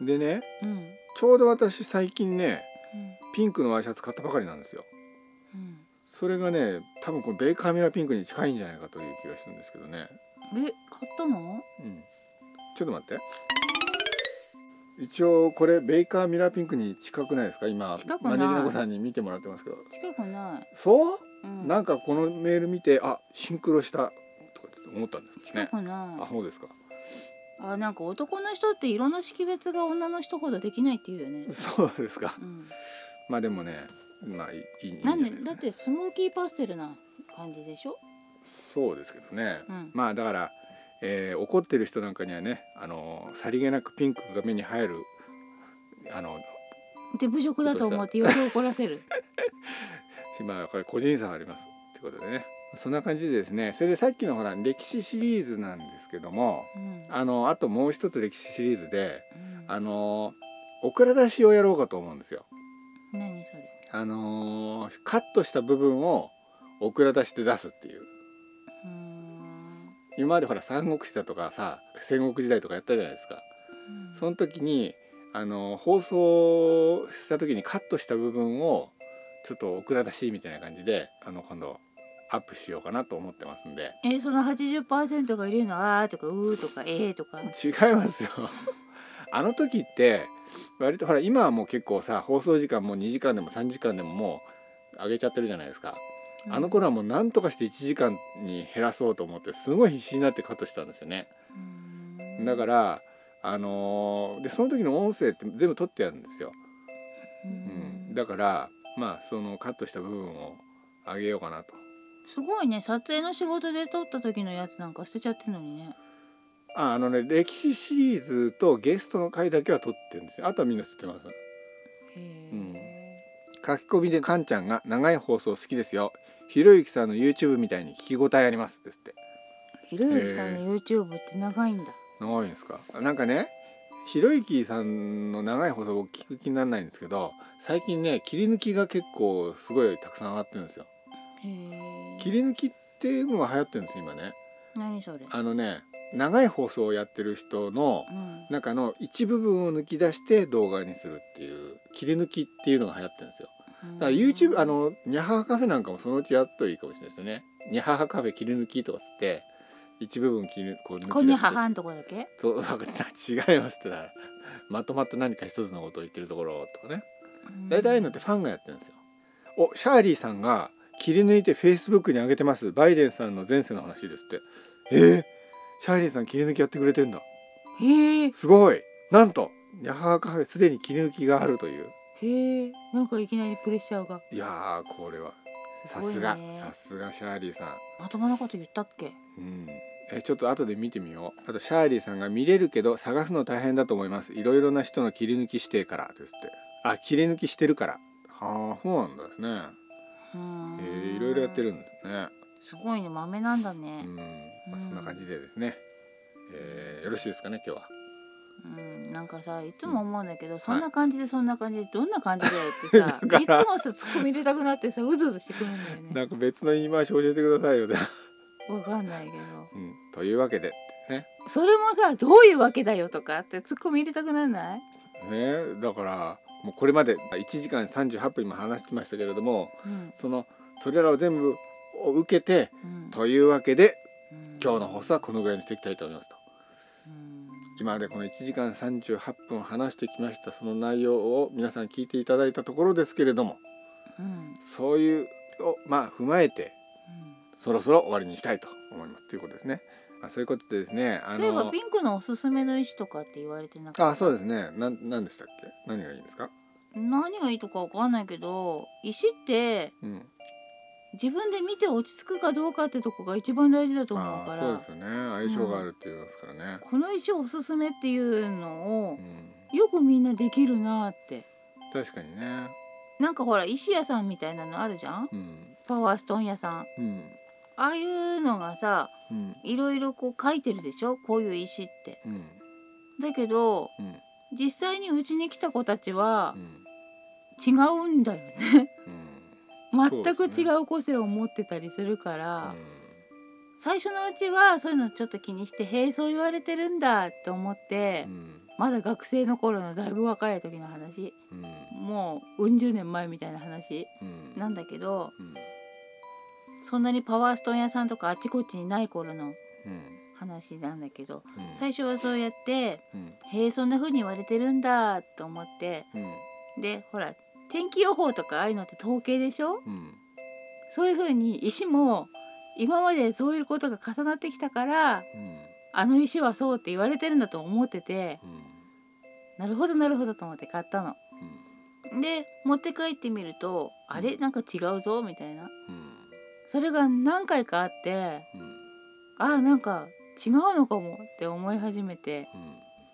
でね、うん、ちょうど私最近ね、うん、ピンクのワイシャツ買ったばかりなんですよ、うん、それがね多分このベーカーミラピンクに近いんじゃないかという気がするんですけどねえ買ったのうんちょっと待って一応これベイカーミラーピンクに近くないですか今マリジナコさんに見てもらってますけど近くないそう、うん、なんかこのメール見てあシンクロしたとかって思ったんですね近くないあそうですかあなんか男の人っていろんな識別が女の人ほどできないっていうよねそうですか、うん、まあでもねまあいいいいんいでね、だってスモーキーパステルな感じでしょそうですけどね、うん、まあだからえー、怒ってる人なんかにはねあのさりげなくピンクが目に入るあので侮辱だと思ってよく怒らせるまあ これ個人差ありますってことでねそんな感じでですねそれでさっきのほら歴史シリーズなんですけども、うん、あのあともう一つ歴史シリーズで、うん、あのオクラ出しをやろうかと思うんですよ。何それあのカットした部分をオクラ出しで出すっていう。今までほら三国志だとかさ戦国時代とかやったじゃないですか。うん、その時にあの放送した時にカットした部分をちょっと奥田しいみたいな感じであの今度アップしようかなと思ってますんでえー、その80%がいるのあーとかうーとかえーとか違いますよ あの時って割とほら今はもう結構さ放送時間もう2時間でも3時間でももう上げちゃってるじゃないですかあの頃はもう何とかして1時間に減らそうと思ってすごい必死になってカットしたんですよね。だからあのー、でその時の音声って全部取ってやるんですよ。うん、だからまあそのカットした部分をあげようかなと。すごいね撮影の仕事で撮った時のやつなんか捨てちゃってるのにね。ああのね歴史シリーズとゲストの回だけは撮ってるんですよ。あとはみんな捨ててます。うん、書き込みでカンちゃんが長い放送好きですよ。ひろゆきさんの YouTube みたいに聞き応えあります」ですってひろゆきさんの YouTube って長いんだ、長いんですかなんかねひろゆきさんの長い放送を聞く気にならないんですけど最近ね切り抜きが結構すごいたくさん上がってるんですよ切り抜きっていうのが流行ってるんです今ね何それあのね長い放送をやってる人の中の一部分を抜き出して動画にするっていう切り抜きっていうのが流行ってるんですよだから YouTube あのニャハハカフェなんかもそのうちやっといいかもしれないですよねニャハハカフェ切り抜きとかつって一部分切りこう抜き出ここに母のとこだけそう違いますってだからまとまった何か一つのことを言ってるところとかね大体のってファンがやってるんですよおシャーリーさんが切り抜いてフェイスブックに上げてますバイデンさんの前世の話ですってえー、シャーリーさん切り抜きやってくれてんだへえすごいなんとヤハーカフェすでに切り抜きがあるというへえなんかいきなりプレッシャーがいやこれはさすがさすがシャーリーさんまともなこと言ったっけうんえちょっと後で見てみようあとシャーリーさんが見れるけど探すの大変だと思いますいろいろな人の切り抜き指定からですってあ切り抜きしてるからはあそうなんですねえー、いろいろやってるんですねすごいねまめなんだねうん、まあ、そんな感じでですね、えー、よろしいですかね今日はうん、なんかさいつも思うんだけど、そんな感じでそんな感じでどんな感じだよってさ いつもさ突っ込み入れたくなってさうずうずしてくるんだよねなんか別の言い回し教えてくださいよ、わかんないけどうん、というわけでねそれもさどういうわけだよとかって突っ込み入れたくなんない、ねだからもうこれまで1時間38分今話してましたけれどもうんそのそれらを全部を受けてうんというわけでうん今日の放送はこのぐらいにしていきたいと思いますと。今までこの1時間38分話してきましたその内容を皆さん聞いていただいたところですけれども、うん、そういうをまあ踏まえて、うん、そろそろ終わりにしたいと思いますということですね。まあ、そういうことでですねあのそういえばピンクのおすすめの石とかって言われてなかったあそうですねな何でしたっけ何がいいんですか何がいいとかわかんないけど石って、うん自分で見て落ち着くかどうかってとこが一番大事だと思うからそうですよね相性があるっていますからね、うん、この石おすすめっていうのを、うん、よくみんなできるなって確かにねなんかほら石屋さんみたいなのあるじゃん、うん、パワーストーン屋さん、ああいうのがさ、いろいろこう書いてるでしょこういう石って、だけど、実際にうちに来た子たちは、違うんだよね全く違う個性を持ってたりするから、ね最初のうちはそういうのちょっと気にして「へえそう言われてるんだ」って思って、うん、まだ学生の頃のだいぶ若い時の話、うん、もううん十年前みたいな話、なんだけど、そんなにパワーストーン屋さんとかあちこちにない頃の話なんだけど、最初はそうやって「へえそんな風に言われてるんだ」と思って、でほら天気予報とかああいうのって統計でしょ、うん、そういうふうに石も今までそういうことが重なってきたから、うん、あの石はそうって言われてるんだと思ってて、うん、なるほどなるほどと思って買ったの。で持って帰ってみるとあれなんか違うぞみたいな、それが何回かあって、ああなんか違うのかもって思い始めて、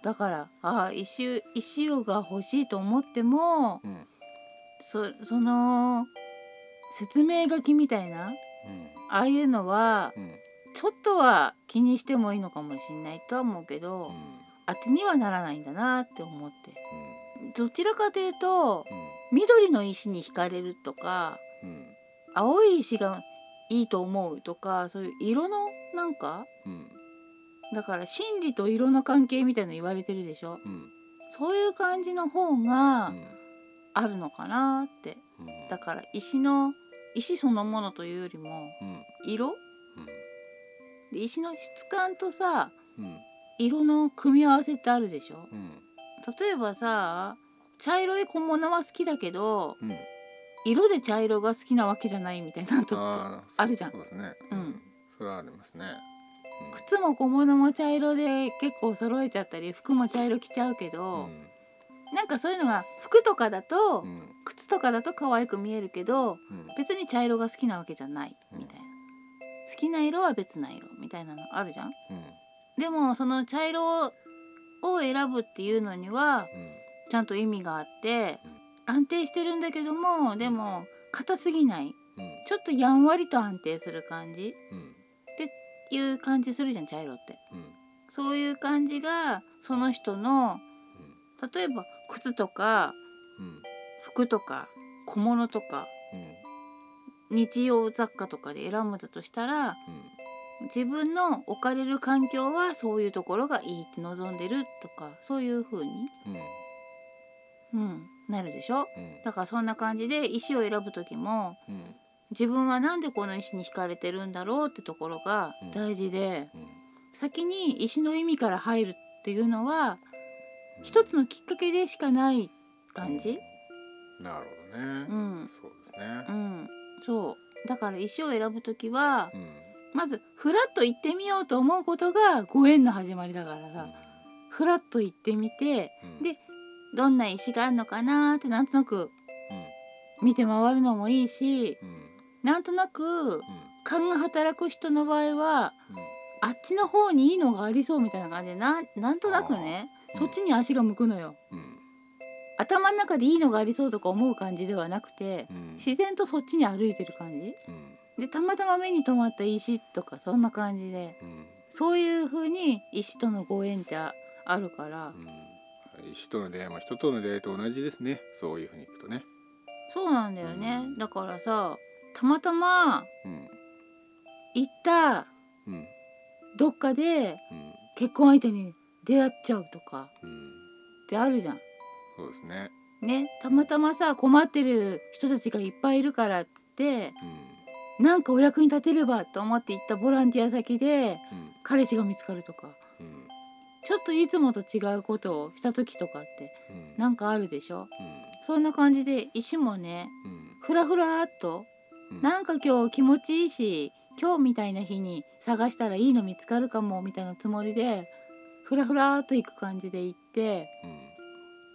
だからああ石石が欲しいと思っても、うん、そその説明書きみたいな、うん、ああいうのは、うん、ちょっとは気にしてもいいのかもしれないとは思うけど、うん、当てにはならないんだなって思って、どちらかというと、緑の石に惹かれるとか、青い石がいいと思うとかそういう色のなんか、だから心理と色の関係みたいの言われてるでしょ、そういう感じの方が、うんあるのかなって、うん、だから石の石そのものというよりも色、で石の質感とさ、色の組み合わせってあるでしょ、例えばさ茶色い小物は好きだけど、色で茶色が好きなわけじゃないみたいなとあるじゃん。そうですね、うん、それはありますね。靴も小物も茶色で結構揃えちゃったり服も茶色着ちゃうけど、うん、なんかそういうのが服とかだと、うん、靴とかだと可愛く見えるけど、うん、別に茶色が好きなわけじゃないみたいな、好きな色は別な色みたいなのあるじゃん、でもその茶色を選ぶっていうのには、ちゃんと意味があって、安定してるんだけどもでも硬すぎない、ちょっとやんわりと安定する感じ、っていう感じするじゃん茶色って、そういう感じがその人の例えば靴とか、うん、服とか小物とか、うん、日用雑貨とかで選ぶんだとしたら、うん、自分の置かれる環境はそういうところがいいって望んでるとかそういうふうに、うん、なるでしょ、だからそんな感じで石を選ぶ時も、自分は何でこの石に惹かれてるんだろうってところが大事で、先に石の意味から入るっていうのは一つのきっかけでしかない感じ、うん、なるほどね、うん、そうですね、うん、そうだから石を選ぶ時は、うん、まずふらっと行ってみようと思うことがご縁の始まりだからさ、ふらっと行ってみて、でどんな石があるのかなってなんとなく見て回るのもいいし、うん、なんとなく勘が働く人の場合は、あっちの方にいいのがありそうみたいな感じでななんとなくねそっちに足が向くのよ、うん、頭の中でいいのがありそうとか思う感じではなくて、うん、自然とそっちに歩いてる感じ、うん、でたまたま目に留まった石とかそんな感じで、そういう風に石とのご縁ってあるから、石との出会いも人との出会いと同じですねそういう風にいくとねそうなんだよね、だからさたまたま行ったどっかで結婚相手に出会っちゃうとかってあるじゃん。そうですねねたまたまさ困ってる人たちがいっぱいいるからっつって、うん、なんかお役に立てればと思って行ったボランティア先で、うん、彼氏が見つかるとか、うん、ちょっといつもと違うことをした時とかって、うん、なんかあるでしょ、うそんな感じで石もね、ふらふらっと、うん、なんか今日気持ちいいし今日みたいな日に探したらいいの見つかるかもみたいなつもりでふらふらと行く感じで行って、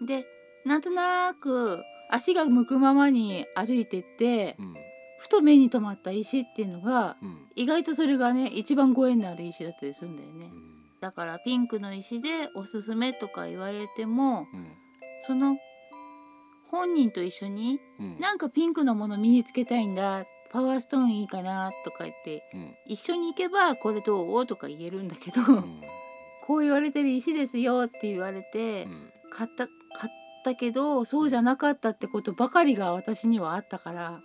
うん、でなんとなく足が向くままに歩いてって、うん、ふと目に留まった石っていうのが、うん、意外とそれがね一番ご縁のある石だったりするんだよね、だからピンクの石でおすすめとか言われても、その本人と一緒に、なんかピンクのもの身につけたいんだパワーストーンいいかなとか言って、一緒に行けばこれどうとか言えるんだけど、こう言われてる石ですよって言われて、買った買ったけどそうじゃなかったってことばかりが私にはあったから、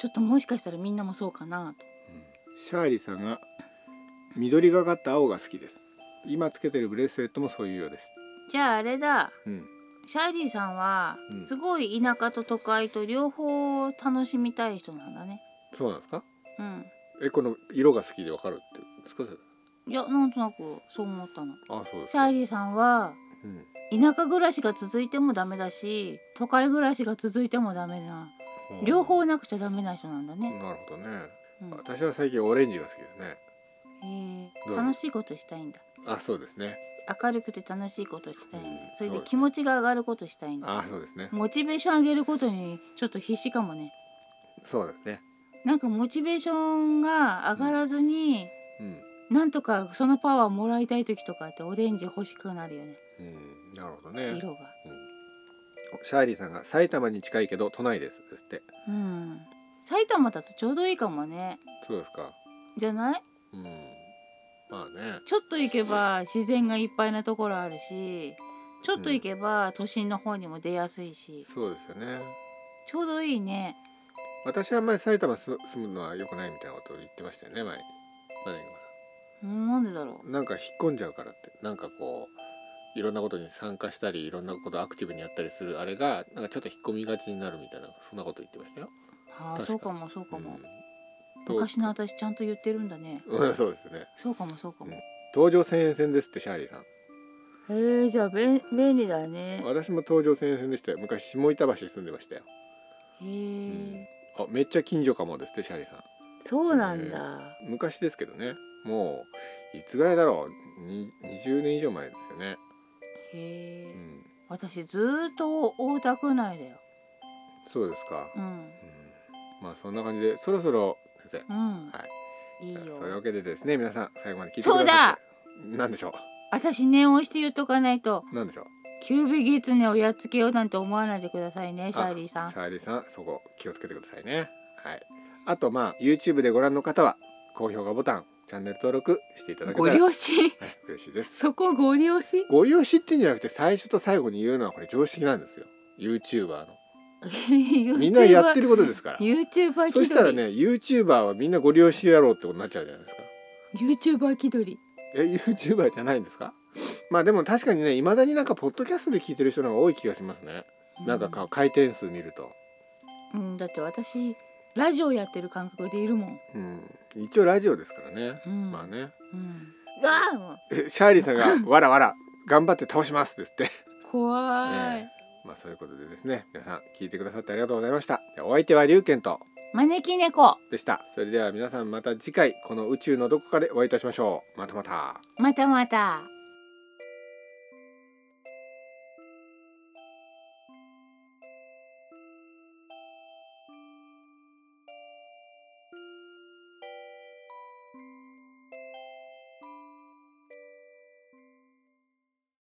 ちょっともしかしたらみんなもそうかなと。シャーリーさんが緑がかった青が好きです今つけてるブレスレットもそういうようですじゃああれだ、うん、シャーリーさんはすごい田舎と都会と両方楽しみたい人なんだね、そうなんですかうんえこの色が好きでわかるってですかいやなんとなくそう思ったの。あそうですシかャイリーさんはうん、田舎暮らしが続いてもダメだし都会暮らしが続いてもダメなほう両方なくちゃダメな人なんだね。なるほどねうん私は最近オレンジが好きですねへえ楽しいことしたいんだあそうですね明るくて楽しいことしたいうんそれで気持ちが上がることしたいんだ、あそうですねモチベーション上げることにちょっと必死かもねそうですねなんかモチベーションが上がらずにうんなんとかそのパワーもらいたい時とかってオレンジ欲しくなるよね。うん、なるほどね。色が。うん、シャーリーさんが埼玉に近いけど都内ですですって。うん。埼玉だとちょうどいいかもね。そうですか。じゃない？うん。まあね。ちょっと行けば自然がいっぱいなところあるし、ちょっと行けば都心の方にも出やすいし。うん、そうですよね。ちょうどいいね。私は前埼玉住むのは良くないみたいなことを言ってましたよね前に。なんでだろうなんか引っ込んじゃうからってなんかこういろんなことに参加したりいろんなことアクティブにやったりするあれがなんかちょっと引っ込みがちになるみたいなそんなこと言ってましたよ。ああそうかもそうかも、うん、昔の私ちゃんと言ってるんだね。うん、そうですね。そうかもそうかも。東上線沿線ですってシャーリーさん。へえじゃあ便便利だね。私も東上線沿線でしたよ。昔下板橋住んでましたよ。へえ、うん、あめっちゃ近所かもですってシャーリーさん。そうなんだ。昔ですけどね。もういつぐらいだろう20年以上前ですよねへえ、うん、私ずっと大田区内だよそうですか、うん、うん、まあそんな感じでそろそろ先生、うん、はいいいよそういうわけでですね皆さん最後まで聞いてくださいそうだ何でしょう私念をして言っとかないと何でしょうキュービギツネをやっつけようなんて思わないでくださいねシャーリーさんシャーリーさんそこ気をつけてくださいねはいあとまあ YouTube でご覧の方は高評価ボタンチャンネル登録していただけたら利用しはい、嬉しいですそこご利用しご利用しってんじゃなくて最初と最後に言うのはこれ常識なんですよ YouTuber の みんなやってることですから YouTuber そしたらね YouTuber はみんなご利用しやろうってことになっちゃうじゃないですか YouTuber 気取りえ YouTuber じゃないんですかまあでも確かにねいまだになんかポッドキャストで聞いてる人の方が多い気がしますねなんか回転数見るとうんだって私ラジオやってる感覚でいるもんうん一応ラジオですからね、うん、まあね、うん、シャーリーさんが「わらわら頑張って倒します」ですって怖い、ね、まあそういうことでですね皆さん聞いてくださってありがとうございましたお相手は龍賢と招き猫でしたそれでは皆さんまた次回この宇宙のどこかでお会いいたしましょうまたまたまたまた